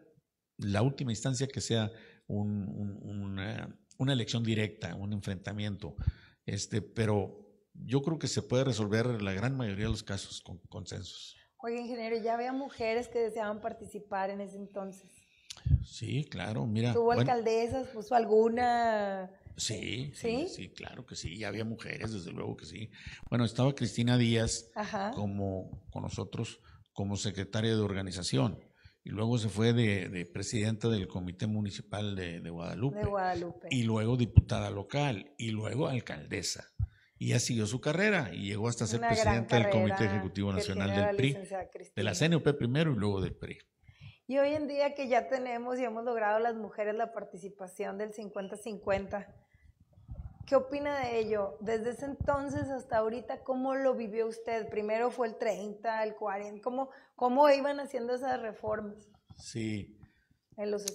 la última instancia que sea un, una elección directa, un enfrentamiento, este, pero yo creo que se puede resolver la gran mayoría de los casos con consensos. Oye, ingeniero, ¿ya había mujeres que deseaban participar en ese entonces? Sí, claro, mira. ¿Tuvo alcaldesas, puso alguna? Sí, sí, sí, claro que sí, ya había mujeres, desde luego que sí. Bueno, estaba Cristina Díaz como con nosotros como secretaria de organización y luego se fue de, presidenta del Comité Municipal de, Guadalupe, y luego diputada local, y luego alcaldesa. Y ya siguió su carrera y llegó hasta ser presidenta del Comité Ejecutivo Nacional del PRI, de la CNUP primero y luego del PRI. Y hoy en día que ya tenemos y hemos logrado las mujeres la participación del 50-50, ¿Qué opina de ello? Desde ese entonces hasta ahorita, ¿cómo lo vivió usted? Primero fue el 30, el 40, ¿cómo, cómo iban haciendo esas reformas? Sí.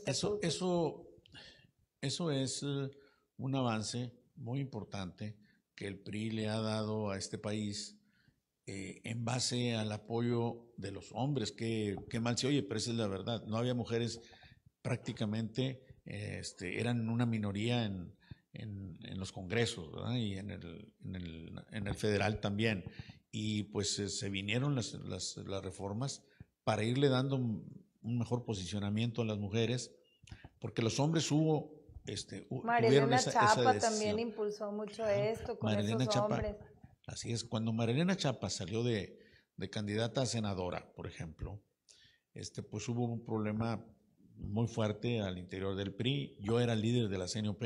Eso, eso, eso es eh, un avance muy importante que el PRI le ha dado a este país eh, en base al apoyo de los hombres, que, mal se oye, pero esa es la verdad. No había mujeres prácticamente, eh, este, eran una minoría en, en, los congresos y en el, en, el, federal también. Y pues eh, se vinieron las, las, reformas para irle dando un, mejor posicionamiento a las mujeres, porque los hombres hubo... Este, Marilena Chapa también impulsó mucho esto con esos hombres. Así es, cuando Marilena Chapa salió de, de candidata a senadora, por ejemplo, este, pues hubo un problema muy fuerte al interior del PRI. Yo era líder de la CNOP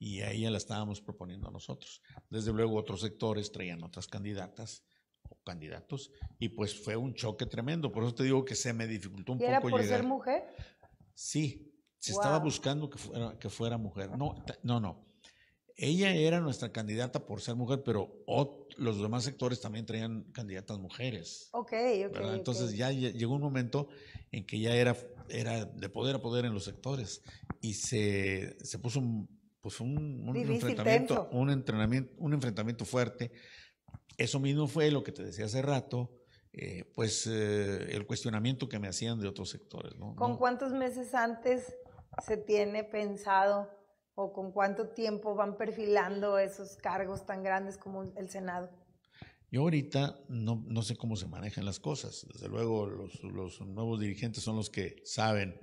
y a ella la estábamos proponiendo a nosotros. Desde luego otros sectores traían otras candidatas o candidatos y pues fue un choque tremendo. Por eso te digo que se me dificultó un era poco por ser mujer? Sí, se estaba buscando que fuera, que fuera mujer. No, no, no. Ella era nuestra candidata por ser mujer, pero los demás sectores también traían candidatas mujeres. Ok, ok. Entonces ya llegó un momento en que ya era, era de poder a poder en los sectores y se, se puso un pues un, un enfrentamiento, un entrenamiento, un enfrentamiento fuerte. Eso mismo fue lo que te decía hace rato, eh, pues eh, el cuestionamiento que me hacían de otros sectores. ¿Con cuántos meses antes se tiene pensado o con cuánto tiempo van perfilando esos cargos tan grandes como el Senado? Yo ahorita no, no sé cómo se manejan las cosas. Desde luego los, los nuevos dirigentes son los que saben,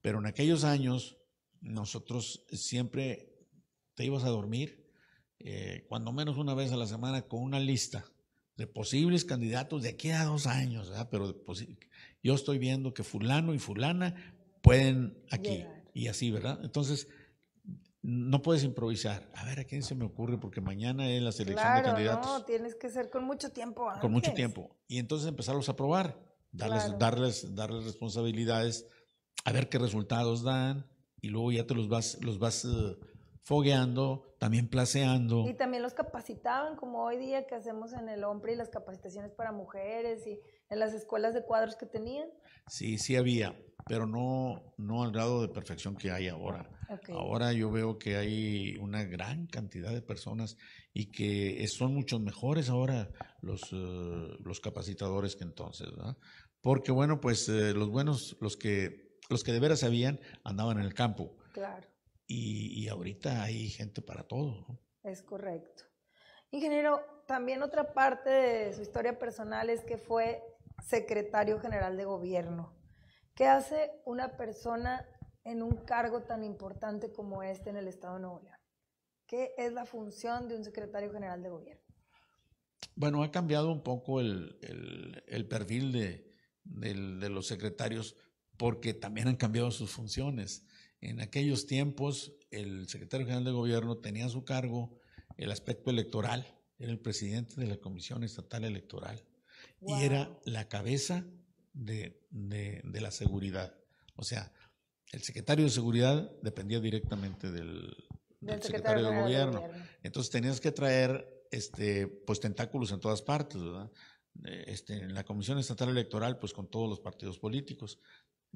pero en aquellos años nosotros siempre te ibas a dormir, eh, cuando menos una vez a la semana, con una lista de posibles candidatos de aquí a dos años, ¿verdad? pero pues, yo estoy viendo que fulano y fulana pueden aquí y así, ¿verdad? Entonces, no puedes improvisar. A ver, ¿a quién se me ocurre? Porque mañana es la selección de candidatos. No, tienes que ser con mucho tiempo. Con mucho tiempo. Y entonces empezarlos a probar, darles, darles, darles responsabilidades, a ver qué resultados dan, y luego ya te los vas, los vas eh, fogueando, también placeando. Y también los capacitaban, como hoy día que hacemos en el hombre y las capacitaciones para mujeres y en las escuelas de cuadros que tenían. Sí, sí había, pero no, no al grado de perfección que hay ahora. Ahora yo veo que hay una gran cantidad de personas y que son muchos mejores ahora los, eh, los capacitadores que entonces, ¿verdad? Porque bueno, pues eh, los buenos, los que los que de veras sabían andaban en el campo. Claro. Y, ahorita hay gente para todo. Es correcto. Ingeniero, también otra parte de su historia personal es que fue secretario general de gobierno. ¿Qué hace una persona en un cargo tan importante como este en el Estado de Nuevo León? ¿Qué es la función de un secretario general de gobierno? Bueno, ha cambiado un poco el, perfil de, de, los secretarios porque también han cambiado sus funciones. En aquellos tiempos, el secretario general de gobierno tenía a su cargo el aspecto electoral, era el presidente de la Comisión Estatal Electoral y era la cabeza de, la seguridad. O sea, el secretario de seguridad dependía directamente del, secretario, de, gobierno. Entonces tenías que traer este, pues, tentáculos en todas partes, ¿verdad? Eh, este, en la Comisión Estatal Electoral, pues con todos los partidos políticos.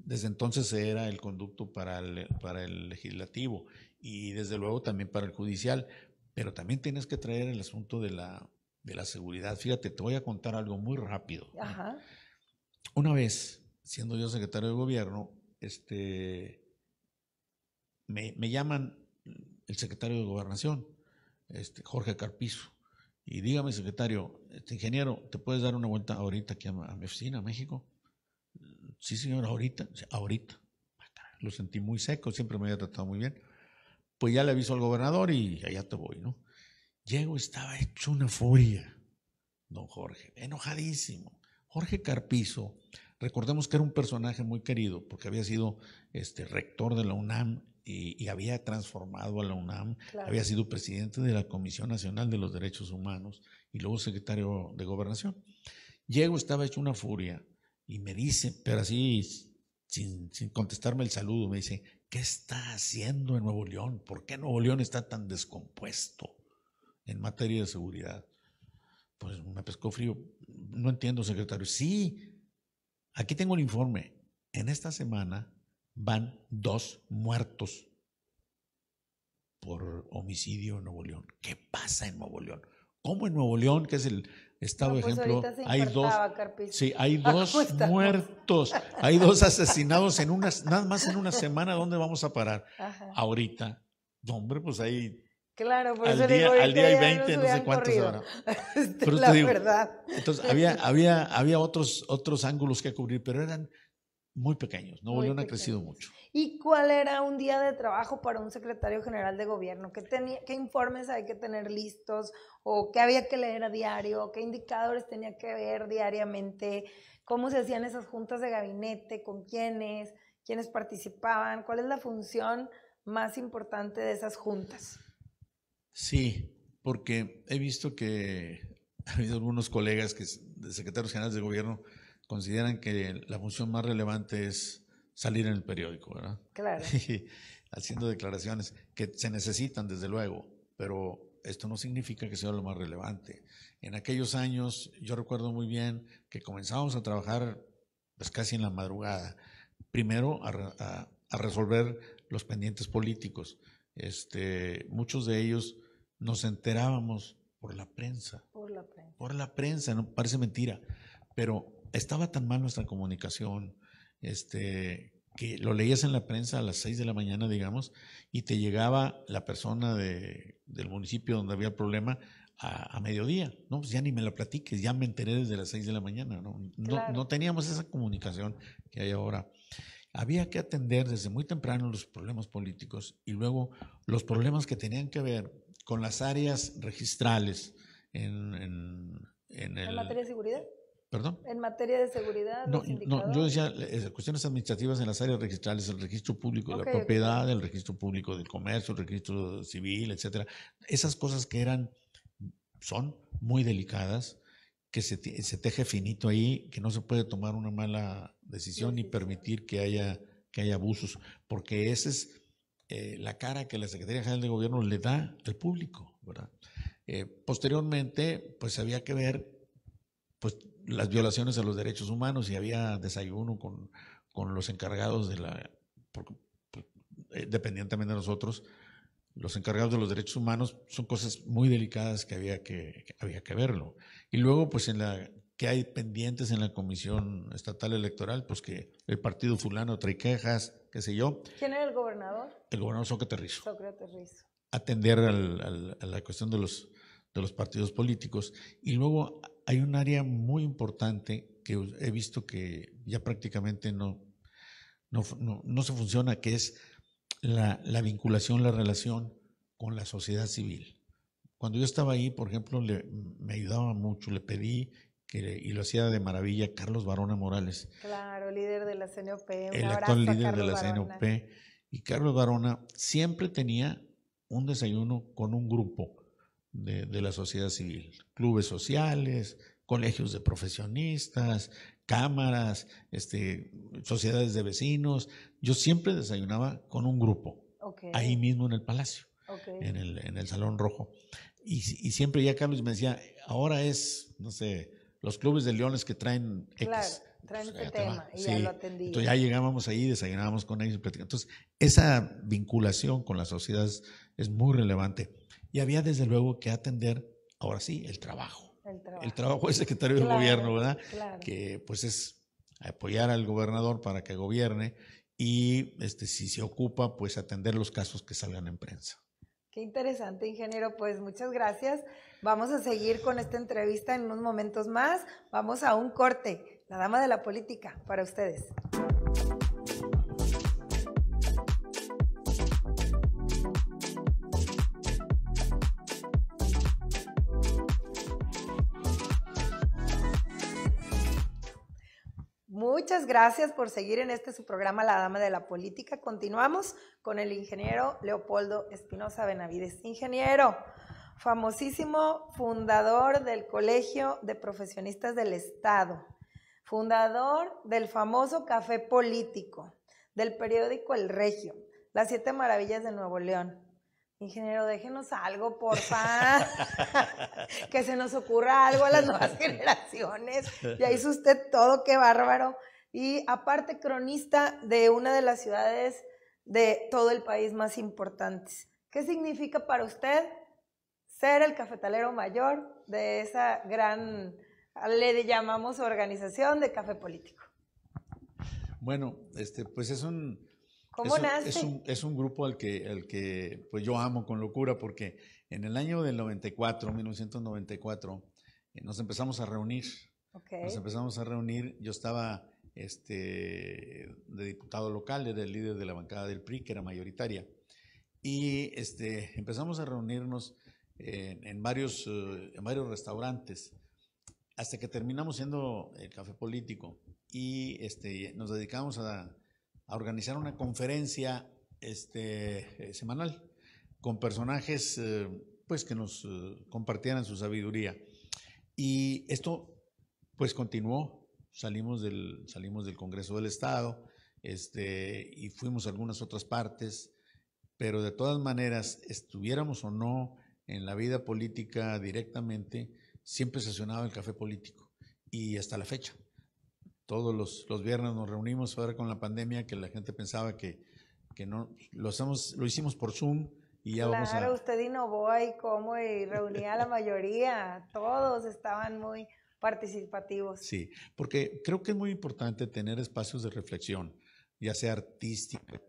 Desde entonces era el conducto para el, para el legislativo y desde luego también para el judicial, pero también tienes que traer el asunto de la, de la seguridad. Fíjate, te voy a contar algo muy rápido. Ajá. Una vez, siendo yo secretario de gobierno, este, me, me llaman el secretario de gobernación, este, Jorge Carpizo, y dígame, secretario, este ingeniero, ¿te puedes dar una vuelta ahorita aquí a, mi oficina, México? sí señor, ahorita, ahorita. Ah, Lo sentí muy seco, siempre me había tratado muy bien. Pues ya le aviso al gobernador y allá te voy, ¿no? Llego, estaba hecho una furia, don Jorge, enojadísimo. Jorge Carpizo, recordemos que era un personaje muy querido porque había sido este, rector de la UNAM y, había transformado a la UNAM, había sido presidente de la Comisión Nacional de los Derechos Humanos y luego secretario de Gobernación. Llego, estaba hecho una furia y me dice, pero así, sin, contestarme el saludo, me dice, ¿qué está haciendo en Nuevo León? ¿Por qué Nuevo León está tan descompuesto en materia de seguridad? Pues me pescó frío. No entiendo, secretario. Sí, aquí tengo el informe. En esta semana van dos muertos por homicidio en Nuevo León. ¿Qué pasa en Nuevo León? ¿Cómo en Nuevo León, que es el Estado pues, ejemplo, hay dos, sí, hay [LAUGHS] ah, dos muertos, hay dos asesinados en unas, nada más en una semana, ¿dónde vamos a parar? Ahorita, hombre, pues ahí. Claro, por al día, al día hay 20, no sé cuántos ahora. [LAUGHS] Este, pero te digo, verdad. Entonces, había, había, había otros, otros ángulos que cubrir, pero eran muy pequeños, no León ha crecido mucho. ¿Y cuál era un día de trabajo para un secretario general de gobierno? ¿Qué, tenía, qué informes hay que tener listos? ¿O qué había que leer a diario? ¿Qué indicadores tenía que ver diariamente? ¿Cómo se hacían esas juntas de gabinete? ¿Con quiénes? ¿Quiénes participaban? ¿Cuál es la función más importante de esas juntas? Sí, porque he visto que [LAUGHS] ha habido algunos colegas que, de secretarios generales de gobierno consideran que la función más relevante es salir en el periódico, ¿verdad? Claro. [LAUGHS] haciendo declaraciones que se necesitan, desde luego, pero esto no significa que sea lo más relevante. En aquellos años, yo recuerdo muy bien que comenzábamos a trabajar pues, casi en la madrugada, primero a, resolver los pendientes políticos. Este, muchos de ellos nos enterábamos por la prensa. Por la prensa. Por la prensa, no parece mentira, pero estaba tan mal nuestra comunicación, este, que lo leías en la prensa a las seis de la mañana, digamos, y te llegaba la persona de, del municipio donde había el problema a, mediodía. No, pues ya ni me la platiques, ya me enteré desde las seis de la mañana. No, teníamos esa comunicación que hay ahora. Había que atender desde muy temprano los problemas políticos y luego los problemas que tenían que ver con las áreas registrales en, el, ¿En materia de seguridad? En materia de seguridad. No, yo decía eh, cuestiones administrativas en las áreas registrales, el registro público de la propiedad, el registro público del comercio, el registro civil, etcétera. Esas cosas que eran, son muy delicadas, que se, teje finito ahí, que no se puede tomar una mala decisión ni permitir que haya, que haya abusos, porque esa es eh, la cara que la Secretaría General de Gobierno le da al público, ¿verdad? Eh, posteriormente, pues había que ver, pues las violaciones a los derechos humanos y había desayuno con, con los encargados de la, eh, dependientemente de nosotros, los encargados de los derechos humanos, son cosas muy delicadas que había que, había que verlo. Y luego, pues en la que hay pendientes en la Comisión Estatal Electoral, pues que el partido fulano trae quejas, qué sé yo. ¿Quién era el gobernador? El gobernador Sócrates Rizo. Sócrates Rizo. Atender a la cuestión de los, de los partidos políticos. Y luego hay un área muy importante que he visto que ya prácticamente no, no, se funciona, que es la, vinculación, la relación con la sociedad civil. Cuando yo estaba ahí, por ejemplo, le, me ayudaba mucho, le pedí que y lo hacía de maravilla Carlos Barona Morales. Claro, líder de la CNOP. el actual líder de la CNOP. Y Carlos Barona siempre tenía un desayuno con un grupo de, la sociedad civil, clubes sociales, colegios de profesionistas, cámaras, este, sociedades de vecinos. Yo siempre desayunaba con un grupo, ahí mismo en el palacio, en, el, Salón Rojo. Y, siempre ya Carlos me decía, ahora es, no sé, los clubes de leones que traen X. Claro, pues, traen este tema, ya lo atendí. Entonces ya llegábamos ahí, desayunábamos con ellos. Entonces, esa vinculación con las sociedades es muy relevante. Y había desde luego que atender, ahora sí, el trabajo. El trabajo, del secretario de gobierno, ¿verdad? Que pues es apoyar al gobernador para que gobierne y este, si se ocupa, pues atender los casos que salgan en prensa. Qué interesante, ingeniero. Pues muchas gracias. Vamos a seguir con esta entrevista en unos momentos más. Vamos a un corte. La dama de la política para ustedes. gracias por seguir en este su programa La Dama de la Política. Continuamos con el ingeniero Leopoldo Espinosa Benavides. Ingeniero, famosísimo fundador del Colegio de Profesionistas del Estado, fundador del famoso Café Político, del periódico El Regio, Las Siete Maravillas de Nuevo León. Ingeniero, déjenos algo, porfa, [LAUGHS] que se nos ocurra algo a las nuevas [LAUGHS] generaciones. Ya hizo usted todo, qué bárbaro y aparte cronista de una de las ciudades de todo el país más importantes. ¿Qué significa para usted ser el cafetalero mayor de esa gran, le llamamos organización de café político? Bueno, este, pues es un, es, Es, un grupo al que, el que pues yo amo con locura porque en el año del 94, 1994, eh, nos empezamos a reunir. Nos empezamos a reunir. Yo estaba este, de diputado local, era el líder de la bancada del PRI, que era mayoritaria. Y este, empezamos a reunirnos eh, en, varios, eh, en varios restaurantes, hasta que terminamos siendo el café político. Y este, nos dedicamos a, organizar una conferencia este, eh, semanal con personajes pues que nos compartieran su sabiduría. Y esto pues continuó salimos del, salimos del Congreso del Estado este, y fuimos a algunas otras partes, pero de todas maneras, estuviéramos o no en la vida política directamente, siempre sesionaba el café político y hasta la fecha. Todos los, viernes nos reunimos ahora con la pandemia que la gente pensaba que, no, lo, hacemos, lo hicimos por Zoom, y ya vamos a... usted innovó ahí cómo y reunía a la mayoría, todos estaban muy participativos. Sí, porque creo que es muy importante tener espacios de reflexión, ya sea artística,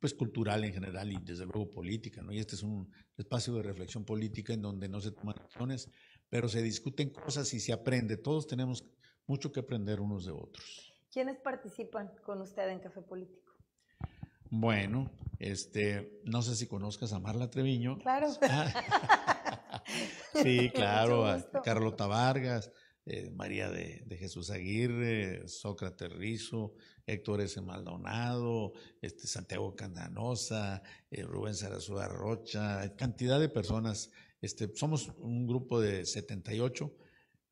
pues cultural en general y desde luego política, ¿no? Y este es un espacio de reflexión política en donde no se toman acciones, pero se discuten cosas y se aprende. Todos tenemos mucho que aprender unos de otros. ¿Quiénes participan con usted en Café Político? Bueno, este, no sé si conozcas a Marla Treviño. Claro. [LAUGHS] sí, [LAUGHS] claro, a Carlota Vargas, eh, María de, Jesús Aguirre, Sócrates Rizo, Héctor S. Maldonado, este, Santiago Candanosa, eh, Rubén Sarazúa Rocha, cantidad de personas. Este, somos un grupo de 78,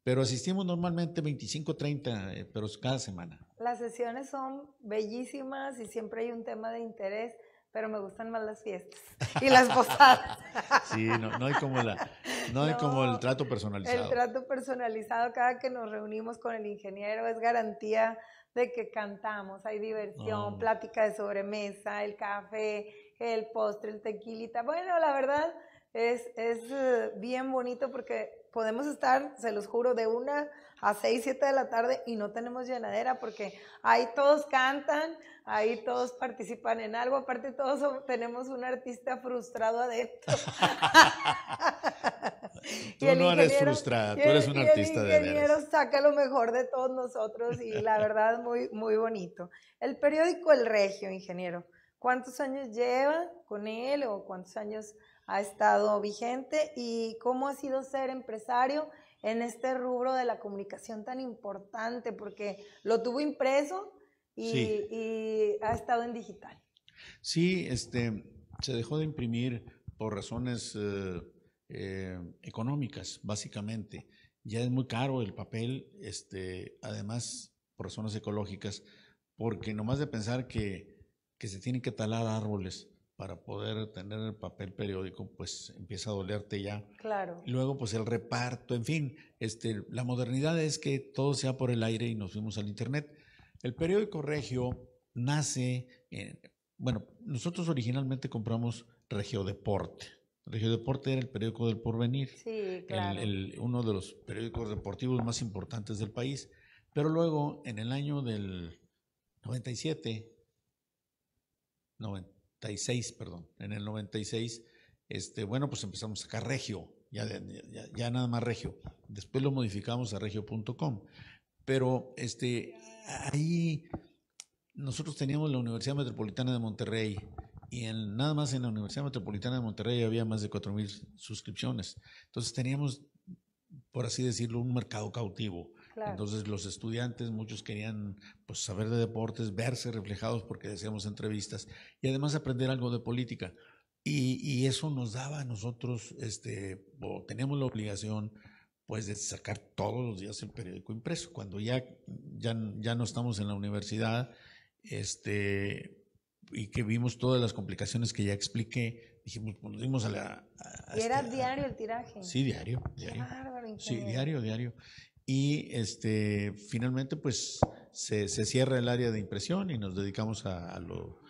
pero asistimos normalmente 25, 30, eh, pero cada semana. Las sesiones son bellísimas y siempre hay un tema de interés pero me gustan más las fiestas [LAUGHS] y las posadas. Sí, no, hay como el trato personalizado. El trato personalizado, cada que nos reunimos con el ingeniero es garantía de que cantamos, hay diversión, plática de sobremesa, el café, el postre, el tequilita. Bueno, la verdad es, es eh, bien bonito porque podemos estar, se los juro, de una a 6, 7 de la tarde y no tenemos llenadera porque ahí todos cantan, ahí todos participan en algo, aparte todos tenemos un artista frustrado adentro. [LAUGHS] tú no eres frustrada, tú eres un artista de El ingeniero saca lo mejor de todos nosotros y la [LAUGHS] verdad muy, muy bonito. El periódico El Regio, ingeniero, ¿cuántos años lleva con él o cuántos años ha estado vigente y cómo ha sido ser empresario? en este rubro de la comunicación tan importante, porque lo tuvo impreso y, ha estado en digital. Sí, este, se dejó de imprimir por razones eh, eh, económicas, básicamente. Ya es muy caro el papel, este, además por razones ecológicas, porque nomás de pensar que se tienen que talar árboles, para poder tener el papel periódico, pues empieza a dolerte ya. Claro. Luego, pues el reparto, en fin, este, la modernidad es que todo sea por el aire y nos fuimos al Internet. El periódico Regio nace, eh, bueno, nosotros originalmente compramos Regio Deporte. Regio Deporte era el periódico del porvenir, sí, claro. uno de los periódicos deportivos más importantes del país. Pero luego, en el año del 97, 90, perdón, en el 96, este, bueno, pues empezamos a sacar Regio, ya, ya, nada más Regio. Después lo modificamos a regio.com. Pero este, ahí nosotros teníamos la Universidad Metropolitana de Monterrey y en, nada más en la Universidad Metropolitana de Monterrey había más de 4.000 suscripciones. Entonces teníamos, por así decirlo, un mercado cautivo entonces los estudiantes, muchos querían pues, saber de deportes, verse reflejados porque decíamos entrevistas y además aprender algo de política. Y, eso nos daba a nosotros, este, o teníamos la obligación pues de sacar todos los días el periódico impreso. Cuando ya, ya, ya no estamos en la universidad este, y que vimos todas las complicaciones que ya expliqué, dijimos, pues, nos dimos a la... ¿Y era este, diario el tiraje? Sí, diario, diario. sí, diario, diario y este, finalmente pues se, cierra el área de impresión y nos dedicamos a, lo,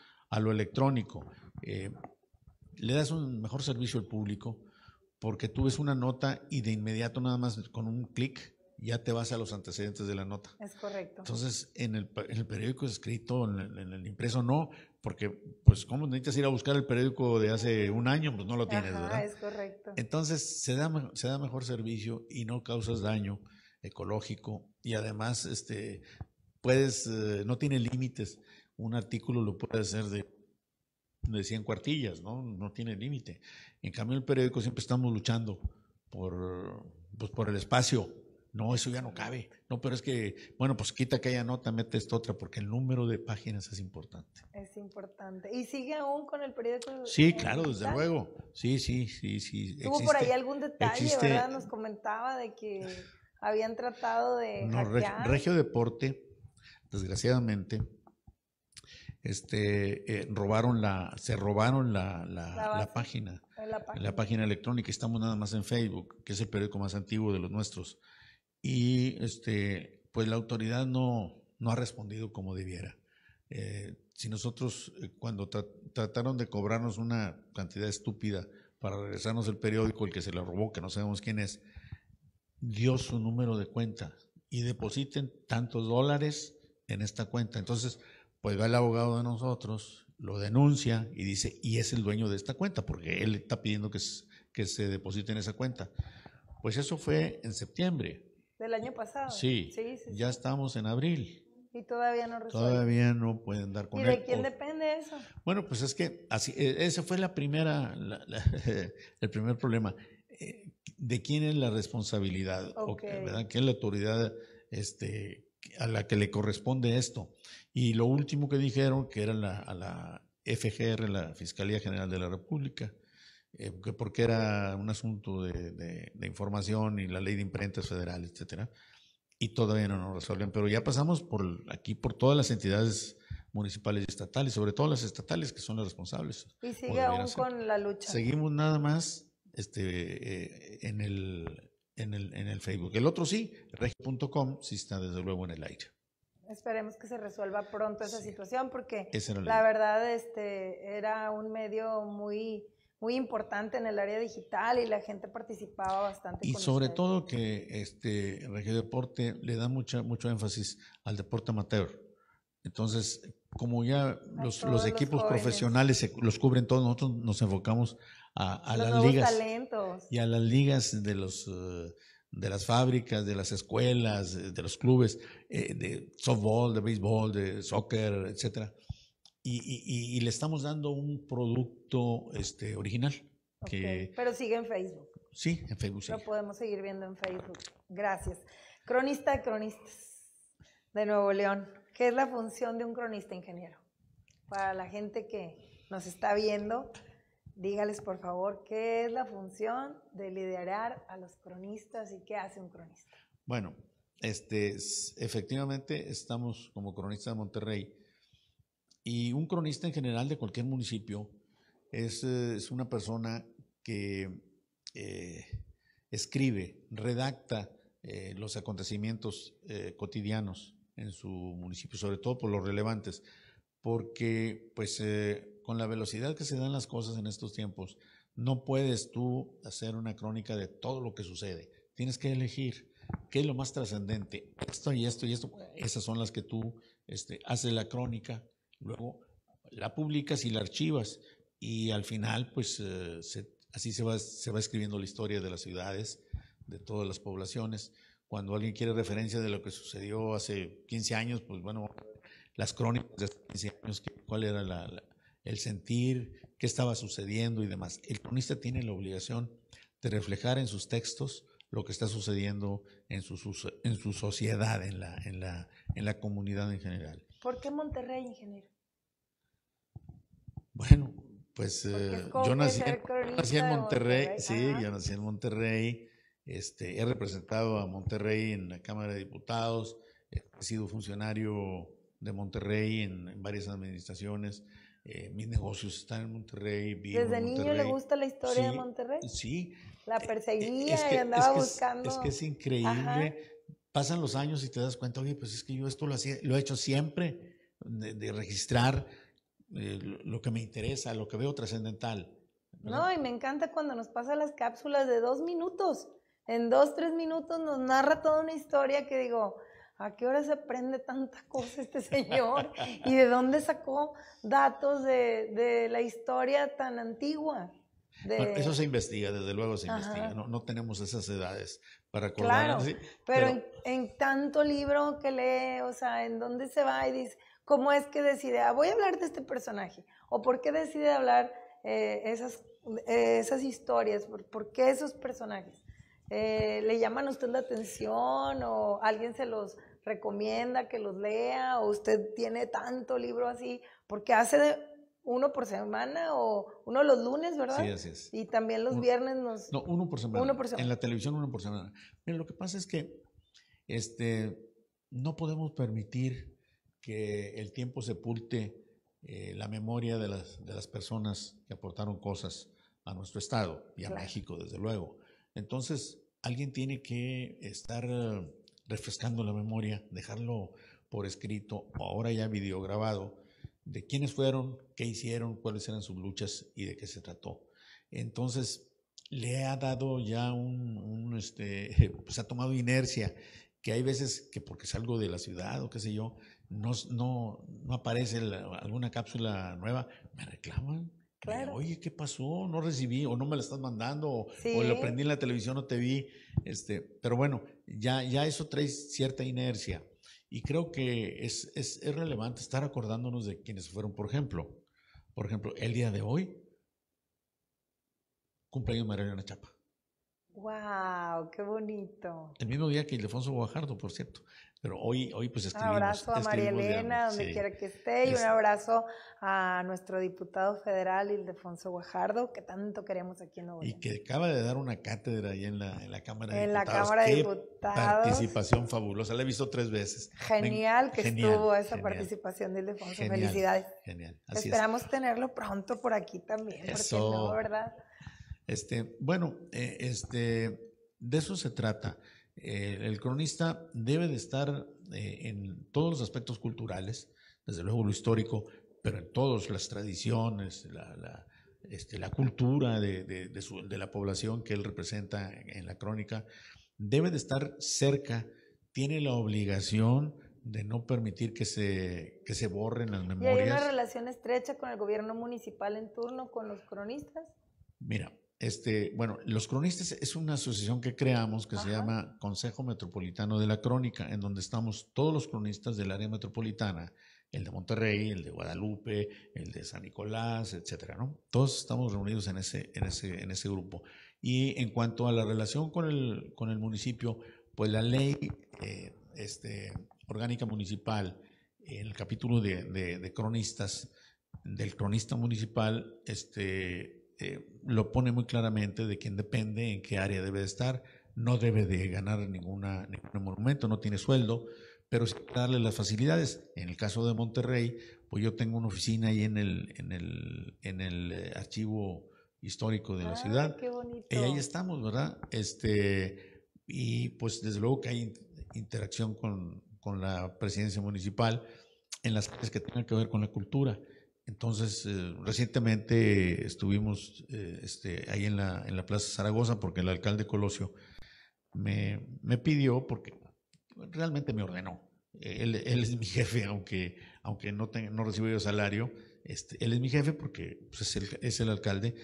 electrónico. Eh, le das un mejor servicio al público porque tú ves una nota y de inmediato nada más con un clic ya te vas a los antecedentes de la nota. Es correcto. Entonces, en el, en el periódico escrito, en el, impreso no, porque pues cómo necesitas ir a buscar el periódico de hace un año, pues no lo tienes, Es correcto. Entonces, se da, se da mejor servicio y no causas daño ecológico y además este, puedes, eh, no tiene límites. Un artículo lo puede hacer de, de 100 cuartillas, ¿no? No tiene límite. En cambio, el periódico siempre estamos luchando por, pues, por el espacio. No, eso ya no cabe. No, pero es que, bueno, pues quita aquella nota, mete esta otra, porque el número de páginas es importante. Es importante. ¿Y sigue aún con el periódico? Sí, claro, desde luego. Sí, sí, sí, sí. Tuvo por ahí algún detalle, ¿verdad? Nos comentaba de que habían tratado de. No, Regio Deporte, desgraciadamente, este, eh, robaron la, se robaron la, la, página, la, página, electrónica. Estamos nada más en Facebook, que es el periódico más antiguo de los nuestros. Y este, pues la autoridad no, no ha respondido como debiera. Eh, si nosotros, eh, cuando trataron de cobrarnos una cantidad estúpida para regresarnos el periódico, el que se la robó, que no sabemos quién es, dio su número de cuenta y depositen tantos dólares en esta cuenta. Entonces, pues va el abogado de nosotros, lo denuncia y dice, y es el dueño de esta cuenta, porque él está pidiendo que, se deposite en esa cuenta. Pues eso fue en septiembre. Del año pasado. Sí, sí, ya estamos en abril. Y todavía no resuelven. Todavía no pueden dar con ¿Y de quién depende eso? Bueno, pues es que así, e, ese fue la primera, [LAUGHS] el primer problema. Eh, de quién es la responsabilidad, ¿Qué es la autoridad este, a la que le corresponde esto? Y lo último que dijeron, que era la, a la FGR, la Fiscalía General de la República, eh, porque era un asunto de, información y la ley de imprentas federal, etcétera, y todavía no nos resuelven, pero ya pasamos por aquí por todas las entidades municipales y estatales, sobre todo las estatales que son las responsables. Y sigue aún con la lucha. Seguimos nada más este, en, el, en, el, Facebook. El otro sí, regio.com sí está desde luego en el aire. Esperemos que se resuelva pronto esa situación porque la verdad este, era un medio muy, muy importante en el área digital y la gente participaba bastante. Y sobre todo que este Regio Deporte le da mucha, mucho énfasis al deporte amateur. Entonces, como ya los, los equipos profesionales los cubren todos, nosotros nos enfocamos a, las ligas. Y a las ligas de los eh, de las fábricas, de las escuelas, eh, de los clubes, eh, de softball, de béisbol, de soccer, etcétera. Y, y, le estamos dando un producto este, original. Que, Pero sigue en Facebook. Sí, en Facebook. Lo podemos seguir viendo en Facebook. Gracias. Cronista de cronistas de Nuevo León. ¿Qué es la función de un cronista ingeniero? Para la gente que nos está viendo, dígales por favor qué es la función de liderar a los cronistas y qué hace un cronista. Bueno, este, efectivamente estamos como cronista de Monterrey y un cronista en general de cualquier municipio es, eh, una persona que eh, escribe, redacta eh, los acontecimientos cotidianos en su municipio, sobre todo por los relevantes, porque pues con la velocidad que se dan las cosas en estos tiempos, no puedes tú hacer una crónica de todo lo que sucede. Tienes que elegir qué es lo más trascendente. Esto y esto y esto. Esas son las que tú este, haces la crónica, luego la publicas y la archivas. Y al final, pues eh, así se va, escribiendo la historia de las ciudades, de todas las poblaciones. Cuando alguien quiere referencia de lo que sucedió hace 15 años, pues bueno, las crónicas de hace 15 años, cuál era la el sentir qué estaba sucediendo y demás. El cronista tiene la obligación de reflejar en sus textos lo que está sucediendo en su, en su sociedad, en la, en, la, en la comunidad en general. ¿Por qué Monterrey, ingeniero? Bueno, pues eh, yo, nací en, en Monterrey, sí, yo nací en Monterrey, este, he representado a Monterrey en la Cámara de Diputados, he sido funcionario de Monterrey en varias administraciones, eh, mis negocios están en Monterrey. Vivo ¿Desde niño le gusta la historia de Monterrey? Sí. La eh, perseguía y andaba buscando. Es que es increíble. Pasan los años y te das cuenta, oye, pues es que yo esto lo, he hecho siempre, de, registrar eh, lo que me interesa, lo que veo trascendental. No, y me encanta cuando nos pasa las cápsulas de dos minutos. En dos, tres minutos nos narra toda una historia que digo, ¿a qué hora se aprende tanta cosa este señor? ¿Y de dónde sacó datos de, la historia tan antigua? eso se investiga, desde luego se investiga, no, tenemos esas edades para acordarnos. Claro, pero, En, tanto libro que lee, o sea, en dónde se va y dice, ¿cómo es que decide, ah, voy a hablar de este personaje? ¿O por qué decide hablar eh, esas, eh, esas historias? ¿Por qué esos personajes? Eh, le llaman a usted la atención o alguien se los recomienda que los lea o usted tiene tanto libro así, porque hace uno por semana o uno los lunes, ¿verdad? Sí, así es. Y también los viernes nos... No, uno por semana. Uno por semana. En la televisión uno por semana. Mira, lo que pasa es que este, no podemos permitir que el tiempo sepulte eh, la memoria de las, de las personas que aportaron cosas a nuestro estado y a México, desde luego. Entonces, alguien tiene que estar eh, refrescando la memoria, dejarlo por escrito, o ahora ya videograbado, de quiénes fueron, qué hicieron, cuáles eran sus luchas y de qué se trató. Entonces, le ha dado ya un, este, [LAUGHS] pues ha tomado inercia, que hay veces que porque salgo de la ciudad o qué sé yo, no, no, aparece alguna cápsula nueva, me reclaman Oye, ¿qué pasó? No recibí o no me la estás mandando o, lo prendí en la televisión o te vi. Este, pero bueno, ya, ya eso trae cierta inercia y creo que es, es, es relevante estar acordándonos de quienes fueron, por ejemplo, por ejemplo, el día de hoy, cumpleaños de Mariana Chapa. ¡Wow! ¡Qué bonito! El mismo día que Ildefonso Guajardo, por cierto. Pero hoy, hoy pues escribimos. Un abrazo a María Elena, donde quiera que esté, y un abrazo a nuestro diputado federal, Ildefonso Guajardo, que tanto queremos aquí en Nuevo Y que acaba de dar una cátedra ahí en la, Cámara de Diputados. En la Cámara Diputados. Participación fabulosa, la he visto tres veces. Genial que estuvo esa participación de Ildefonso, felicidades. Genial. Esperamos tenerlo pronto por aquí también, porque no, ¿verdad? Este, bueno, eh, este, de eso se trata. Eh, el cronista debe de estar eh, en todos los aspectos culturales, desde luego lo histórico, pero en todas las tradiciones, la, este, cultura de, la población que él representa en la crónica, debe de estar cerca, tiene la obligación de no permitir que se, que se borren las memorias. ¿Y hay una relación estrecha con el gobierno municipal en turno, con los cronistas? Mira, este, bueno, los cronistas es una asociación que creamos que se llama Consejo Metropolitano de la Crónica, en donde estamos todos los cronistas del área metropolitana, el de Monterrey, el de Guadalupe, el de San Nicolás, etcétera, Todos estamos reunidos en ese, en ese, en ese grupo. Y en cuanto a la relación con el, con el municipio, pues la ley eh, este, orgánica municipal, el capítulo de cronistas, del cronista municipal, este eh, lo pone muy claramente de quién depende, en qué área debe de estar, no debe de ganar ninguna, ningún monumento, no tiene sueldo, pero sí darle las facilidades. En el caso de Monterrey, pues yo tengo una oficina ahí en el, en el, eh, archivo histórico de la ah, ciudad. Qué bonito. Y ahí estamos, ¿verdad? Este, y pues desde luego que hay interacción con, la presidencia municipal en las que tengan que ver con la cultura. Entonces, eh, recientemente estuvimos eh, este, ahí en la, en la, Plaza Zaragoza porque el alcalde Colosio me, pidió, porque realmente me ordenó. Él, es mi [LAUGHS] jefe, aunque, aunque no, no recibo yo salario. Este, él es mi jefe porque pues, es, el, alcalde,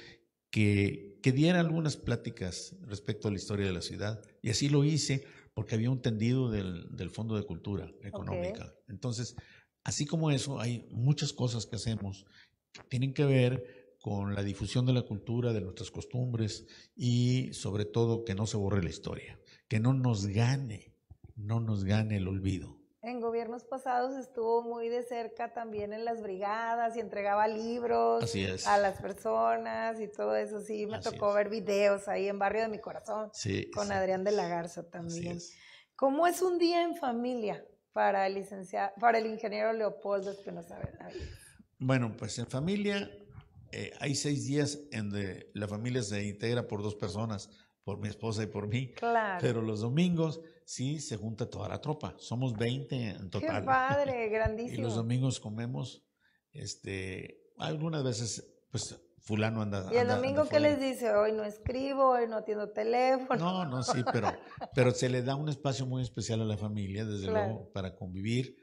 que, que diera algunas pláticas respecto a la historia de la ciudad. Y así lo hice porque había un tendido del, Fondo de Cultura Económica. Entonces, Así como eso, hay muchas cosas que hacemos que tienen que ver con la difusión de la cultura, de nuestras costumbres y sobre todo que no se borre la historia, que no nos gane, no nos gane el olvido. En gobiernos pasados estuvo muy de cerca también en las brigadas y entregaba libros a las personas y todo eso. Sí, me tocó ver videos ahí en Barrio de mi Corazón con Adrián de la Garza también. ¿Cómo es un día en familia? para el, licenciado, para el ingeniero Leopoldo Espinosa Bueno, pues en familia eh, hay seis días en donde la familia se integra por dos personas, por mi esposa y por mí. Claro. Pero los domingos sí se junta toda la tropa. Somos 20 en total. ¡Qué padre! Grandísimo. [LAUGHS] y los domingos comemos, este, algunas veces, pues fulano anda. ¿Y el domingo qué les dice? Hoy no escribo, hoy no atiendo teléfono. No, no, sí, pero, [LAUGHS] pero se le da un espacio muy especial a la familia, desde luego, para convivir.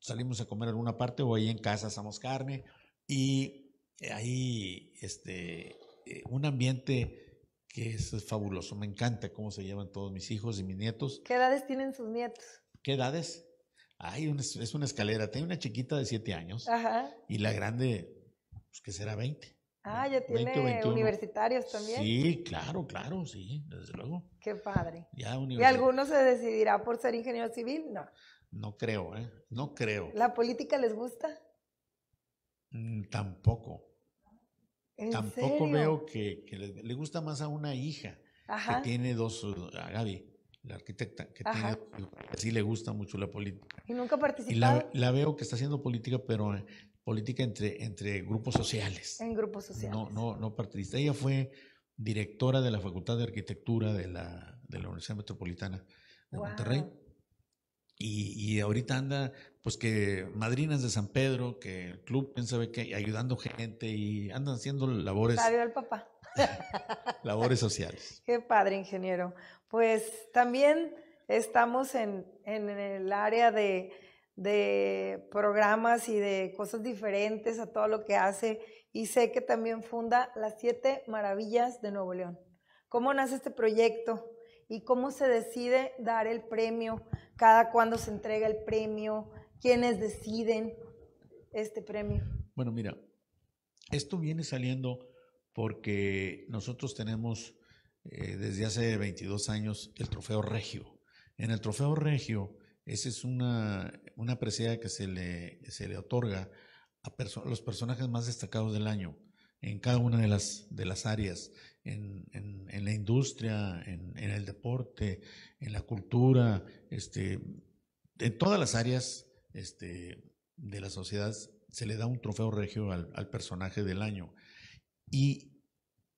Salimos a comer alguna parte o ahí en casa asamos carne y eh, ahí este, eh, un ambiente que es fabuloso. Me encanta cómo se llevan todos mis hijos y mis nietos. ¿Qué edades tienen sus nietos? ¿Qué edades? Ay, es una escalera. Tengo una chiquita de siete años y la grande, pues que será 20. Ah, ya tiene universitarios también. Sí, claro, claro, sí, desde luego. Qué padre. ¿Y alguno se decidirá por ser ingeniero civil? No. No creo, ¿eh? No creo. ¿La política les gusta? Mm, tampoco. tampoco veo que, le, gusta más a una hija Ajá. que tiene dos, a Gaby, la arquitecta, que sí le gusta mucho la política. ¿Y nunca participó? Y la, la, veo que está haciendo política, pero eh, política entre, entre grupos sociales. En grupos sociales. No, no, no partidista. Ella fue directora de la Facultad de Arquitectura de la, de la Universidad Metropolitana de Monterrey. Y, y, ahorita anda, pues que madrinas de San Pedro, que el club, quién sabe qué, ayudando gente y andan haciendo labores. Sabio al papá. [LAUGHS] labores sociales. [LAUGHS] Qué padre, ingeniero. Pues también estamos en, en el área de de programas y de cosas diferentes a todo lo que hace y sé que también funda las siete maravillas de Nuevo León. ¿Cómo nace este proyecto y cómo se decide dar el premio? ¿Cada cuándo se entrega el premio? ¿Quiénes deciden este premio? Bueno, mira, esto viene saliendo porque nosotros tenemos eh, desde hace 22 años el Trofeo Regio. En el Trofeo Regio, ese es una, una presea que se le, se le otorga a los personajes más destacados del año en cada una de las, de las áreas, en, la industria, en, el deporte, en la cultura, este, en todas las áreas este, de la sociedad se le da un trofeo regio al, personaje del año. Y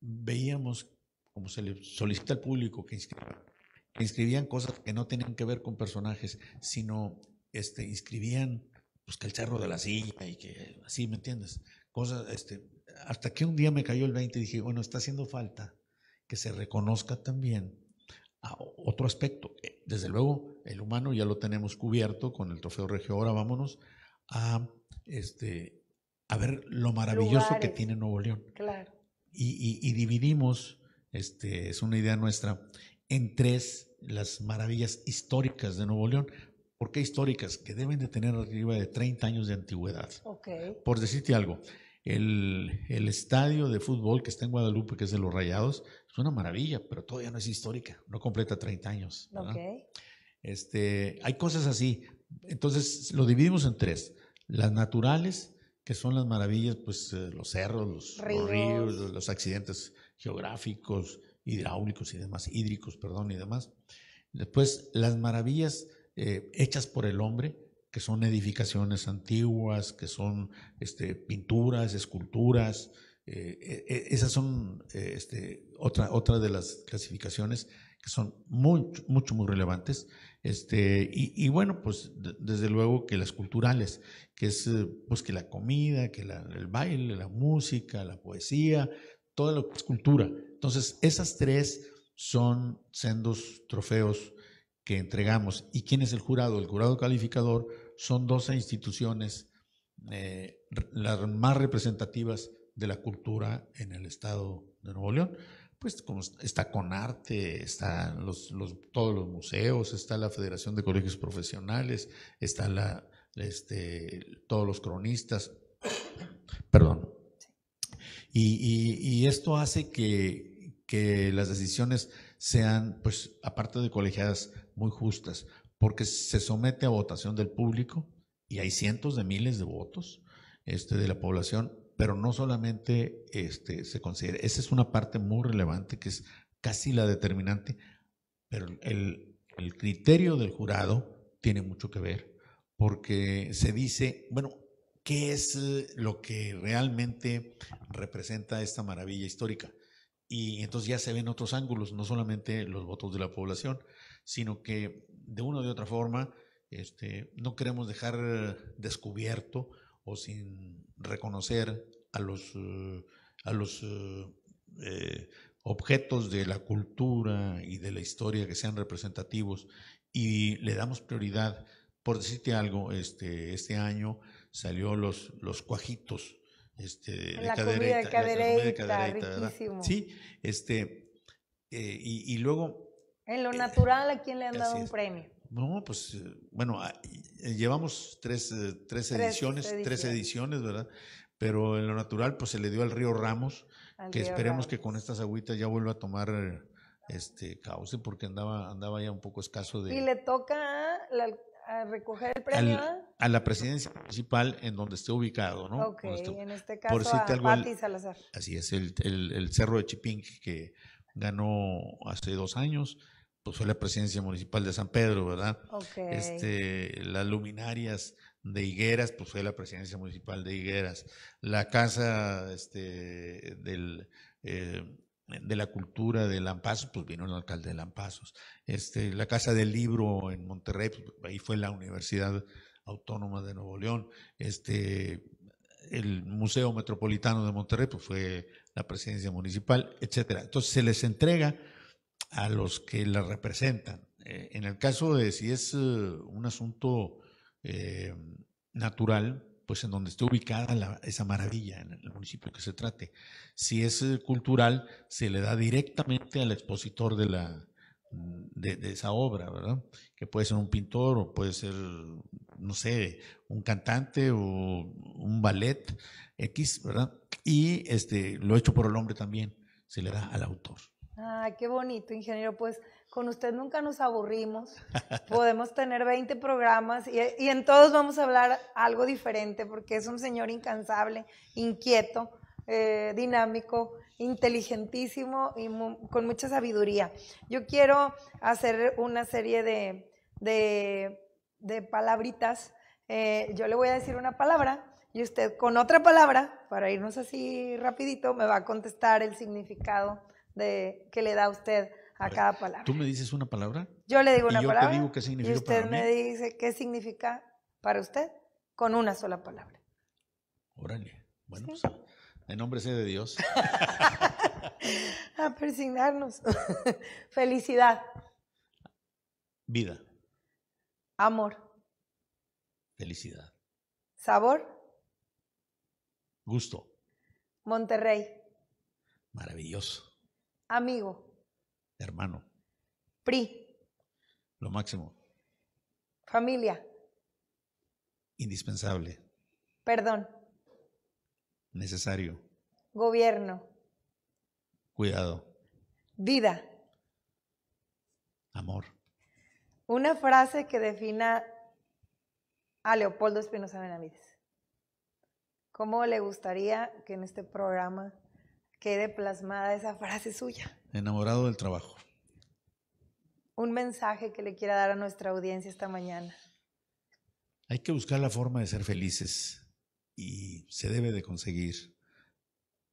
veíamos, como se le solicita al público que inscriba, que inscribían cosas que no tenían que ver con personajes, sino este, inscribían pues, que el cerro de la silla y que así, ¿me entiendes? Cosas, este, hasta que un día me cayó el 20 y dije, bueno, está haciendo falta que se reconozca también a otro aspecto. Eh, desde luego, el humano ya lo tenemos cubierto con el trofeo regio. Ahora vámonos a, este, a ver lo maravilloso que tiene Nuevo León. Claro. Y, y dividimos, este, es una idea nuestra, en tres las maravillas históricas de Nuevo León porque históricas, que deben de tener arriba de 30 años de antigüedad. Okay. Por decirte algo, el, estadio de fútbol que está en Guadalupe, que es de los Rayados, es una maravilla, pero todavía no es histórica, no completa 30 años. Okay. Este, hay cosas así. Entonces, lo dividimos en tres. Las naturales, que son las maravillas, pues eh, los cerros, los, ríos, los accidentes geográficos, hidráulicos y demás, hídricos, perdón, y demás. Después, las maravillas eh, hechas por el hombre, que son edificaciones antiguas, que son este, pinturas, esculturas. Eh, eh, esas son este, otra, otra de las clasificaciones que son muy, mucho, muy relevantes. Este, y, bueno, pues desde luego que las culturales, que es pues que la comida, que el baile, la música, la poesía, toda la cultura. Entonces, esas tres son sendos trofeos que entregamos. ¿Y quién es el jurado? El jurado calificador son 12 instituciones eh, las más representativas de la cultura en el estado de Nuevo León. Pues está con arte, están los, todos los museos, está la Federación de Colegios Profesionales, está la, este, todos los cronistas, perdón. Y, esto hace que, que las decisiones sean, pues, aparte de colegiadas, muy justas, porque se somete a votación del público y hay cientos de miles de votos este, de la población, pero no solamente este, se considera, esa es una parte muy relevante que es casi la determinante, pero el, el criterio del jurado tiene mucho que ver, porque se dice, bueno, ¿qué es eh, lo que realmente representa esta maravilla histórica? Y entonces ya se ven otros ángulos, no solamente los votos de la población sino que de una o de otra forma este, no queremos dejar eh, descubierto o sin reconocer a los, eh, a los eh, objetos de la cultura y de la historia que sean representativos y le damos prioridad. Por decirte algo, este, este año salió los, los cuajitos este, de, la de riquísimo. Sí, este, y, y luego en lo eh, natural, ¿a quién le han dado un premio? No, pues eh, bueno, ah, eh, llevamos tres, ediciones, tres ediciones, ¿verdad? Pero en lo natural, pues se le dio al río Ramos, que esperemos que con estas agüitas ya vuelva a tomar este cauce, porque andaba, andaba ya un poco escaso de. Y le toca a, recoger el premio. ¿ah? a la presidencia municipal en donde esté ubicado, ¿no? Ok, en este caso a Así es, el, el, el cerro de Chipín que ganó hace dos años pues fue la presidencia municipal de San Pedro, ¿verdad? Este, las luminarias de Higueras, pues fue la presidencia municipal de Higueras. La casa este, del, eh, de la cultura de Lampazos, pues vino el alcalde de Lampazos. Este, la casa del libro en Monterrey, pues, ahí fue la Universidad Autónoma de Nuevo León. Este, el Museo Metropolitano de Monterrey, pues fue la presidencia municipal, etcétera. Entonces se les entrega a los que la representan. Eh, en el caso de si es eh, un asunto eh, natural, pues en donde esté ubicada esa maravilla, en el municipio que se trate. Si es cultural, se le da directamente al expositor de, la, de, esa obra, ¿verdad? Que puede ser un pintor o puede ser, no sé, un cantante o un ballet X, ¿verdad? Y este, lo hecho por el hombre también, se le da al autor. Ah, qué bonito, ingeniero. Pues con usted nunca nos aburrimos. Podemos tener 20 programas y, en todos vamos a hablar algo diferente porque es un señor incansable, inquieto, eh, dinámico, inteligentísimo y con mucha sabiduría. Yo quiero hacer una serie de, palabritas. Eh, yo le voy a decir una palabra y usted con otra palabra, para irnos así rapidito, me va a contestar el significado de, qué le da usted a, cada palabra. ¿Tú me dices una palabra? Yo le digo una palabra. y usted me dice qué significa para usted con una sola palabra. Órale. Bueno, pues, en nombre de Dios. [LAUGHS] a persignarnos. [LAUGHS] Felicidad. Vida. Amor. Felicidad. Sabor. Gusto. Monterrey. Maravilloso. Amigo. Hermano. PRI. Lo máximo. Familia. Indispensable. Perdón. Necesario. Gobierno. Cuidado. Vida. Amor. Una frase que defina a Leopoldo Espinosa Benavides. ¿Cómo le gustaría que en este programa quede plasmada esa frase suya. Enamorado del trabajo. Un mensaje que le quiera dar a nuestra audiencia esta mañana. Hay que buscar la forma de ser felices y se debe de conseguir.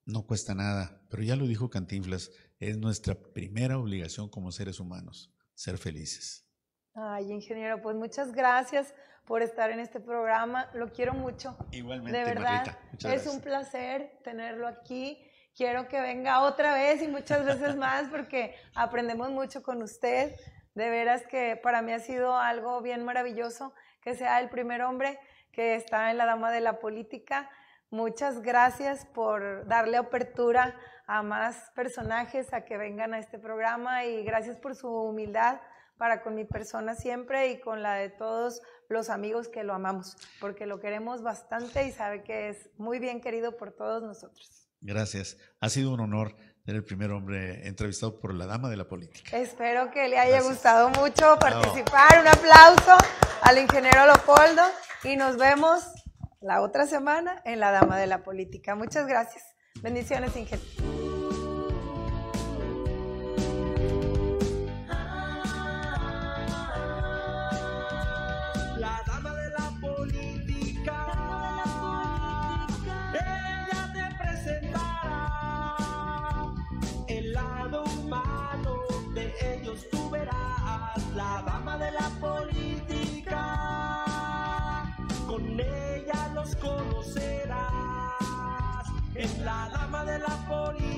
No cuesta nada, pero ya lo dijo Cantinflas, es nuestra primera obligación como seres humanos, ser felices. Ay, ingeniero, pues muchas gracias por estar en este programa. Lo quiero mucho. Igualmente, de verdad, es un placer tenerlo aquí quiero que venga otra vez y muchas veces más porque aprendemos mucho con usted. De veras que para mí ha sido algo bien maravilloso que sea el primer hombre que está en la Dama de la Política. Muchas gracias por darle apertura a más personajes a que vengan a este programa y gracias por su humildad para con mi persona siempre y con la de todos los amigos que lo amamos, porque lo queremos bastante y sabe que es muy bien querido por todos nosotros. Gracias. Ha sido un honor ser el primer hombre entrevistado por la dama de la política. Espero que le haya gustado mucho participar. Un aplauso al ingeniero Leopoldo y nos vemos la otra semana en La Dama de la Política. Muchas gracias. Bendiciones, ingeniero. for you.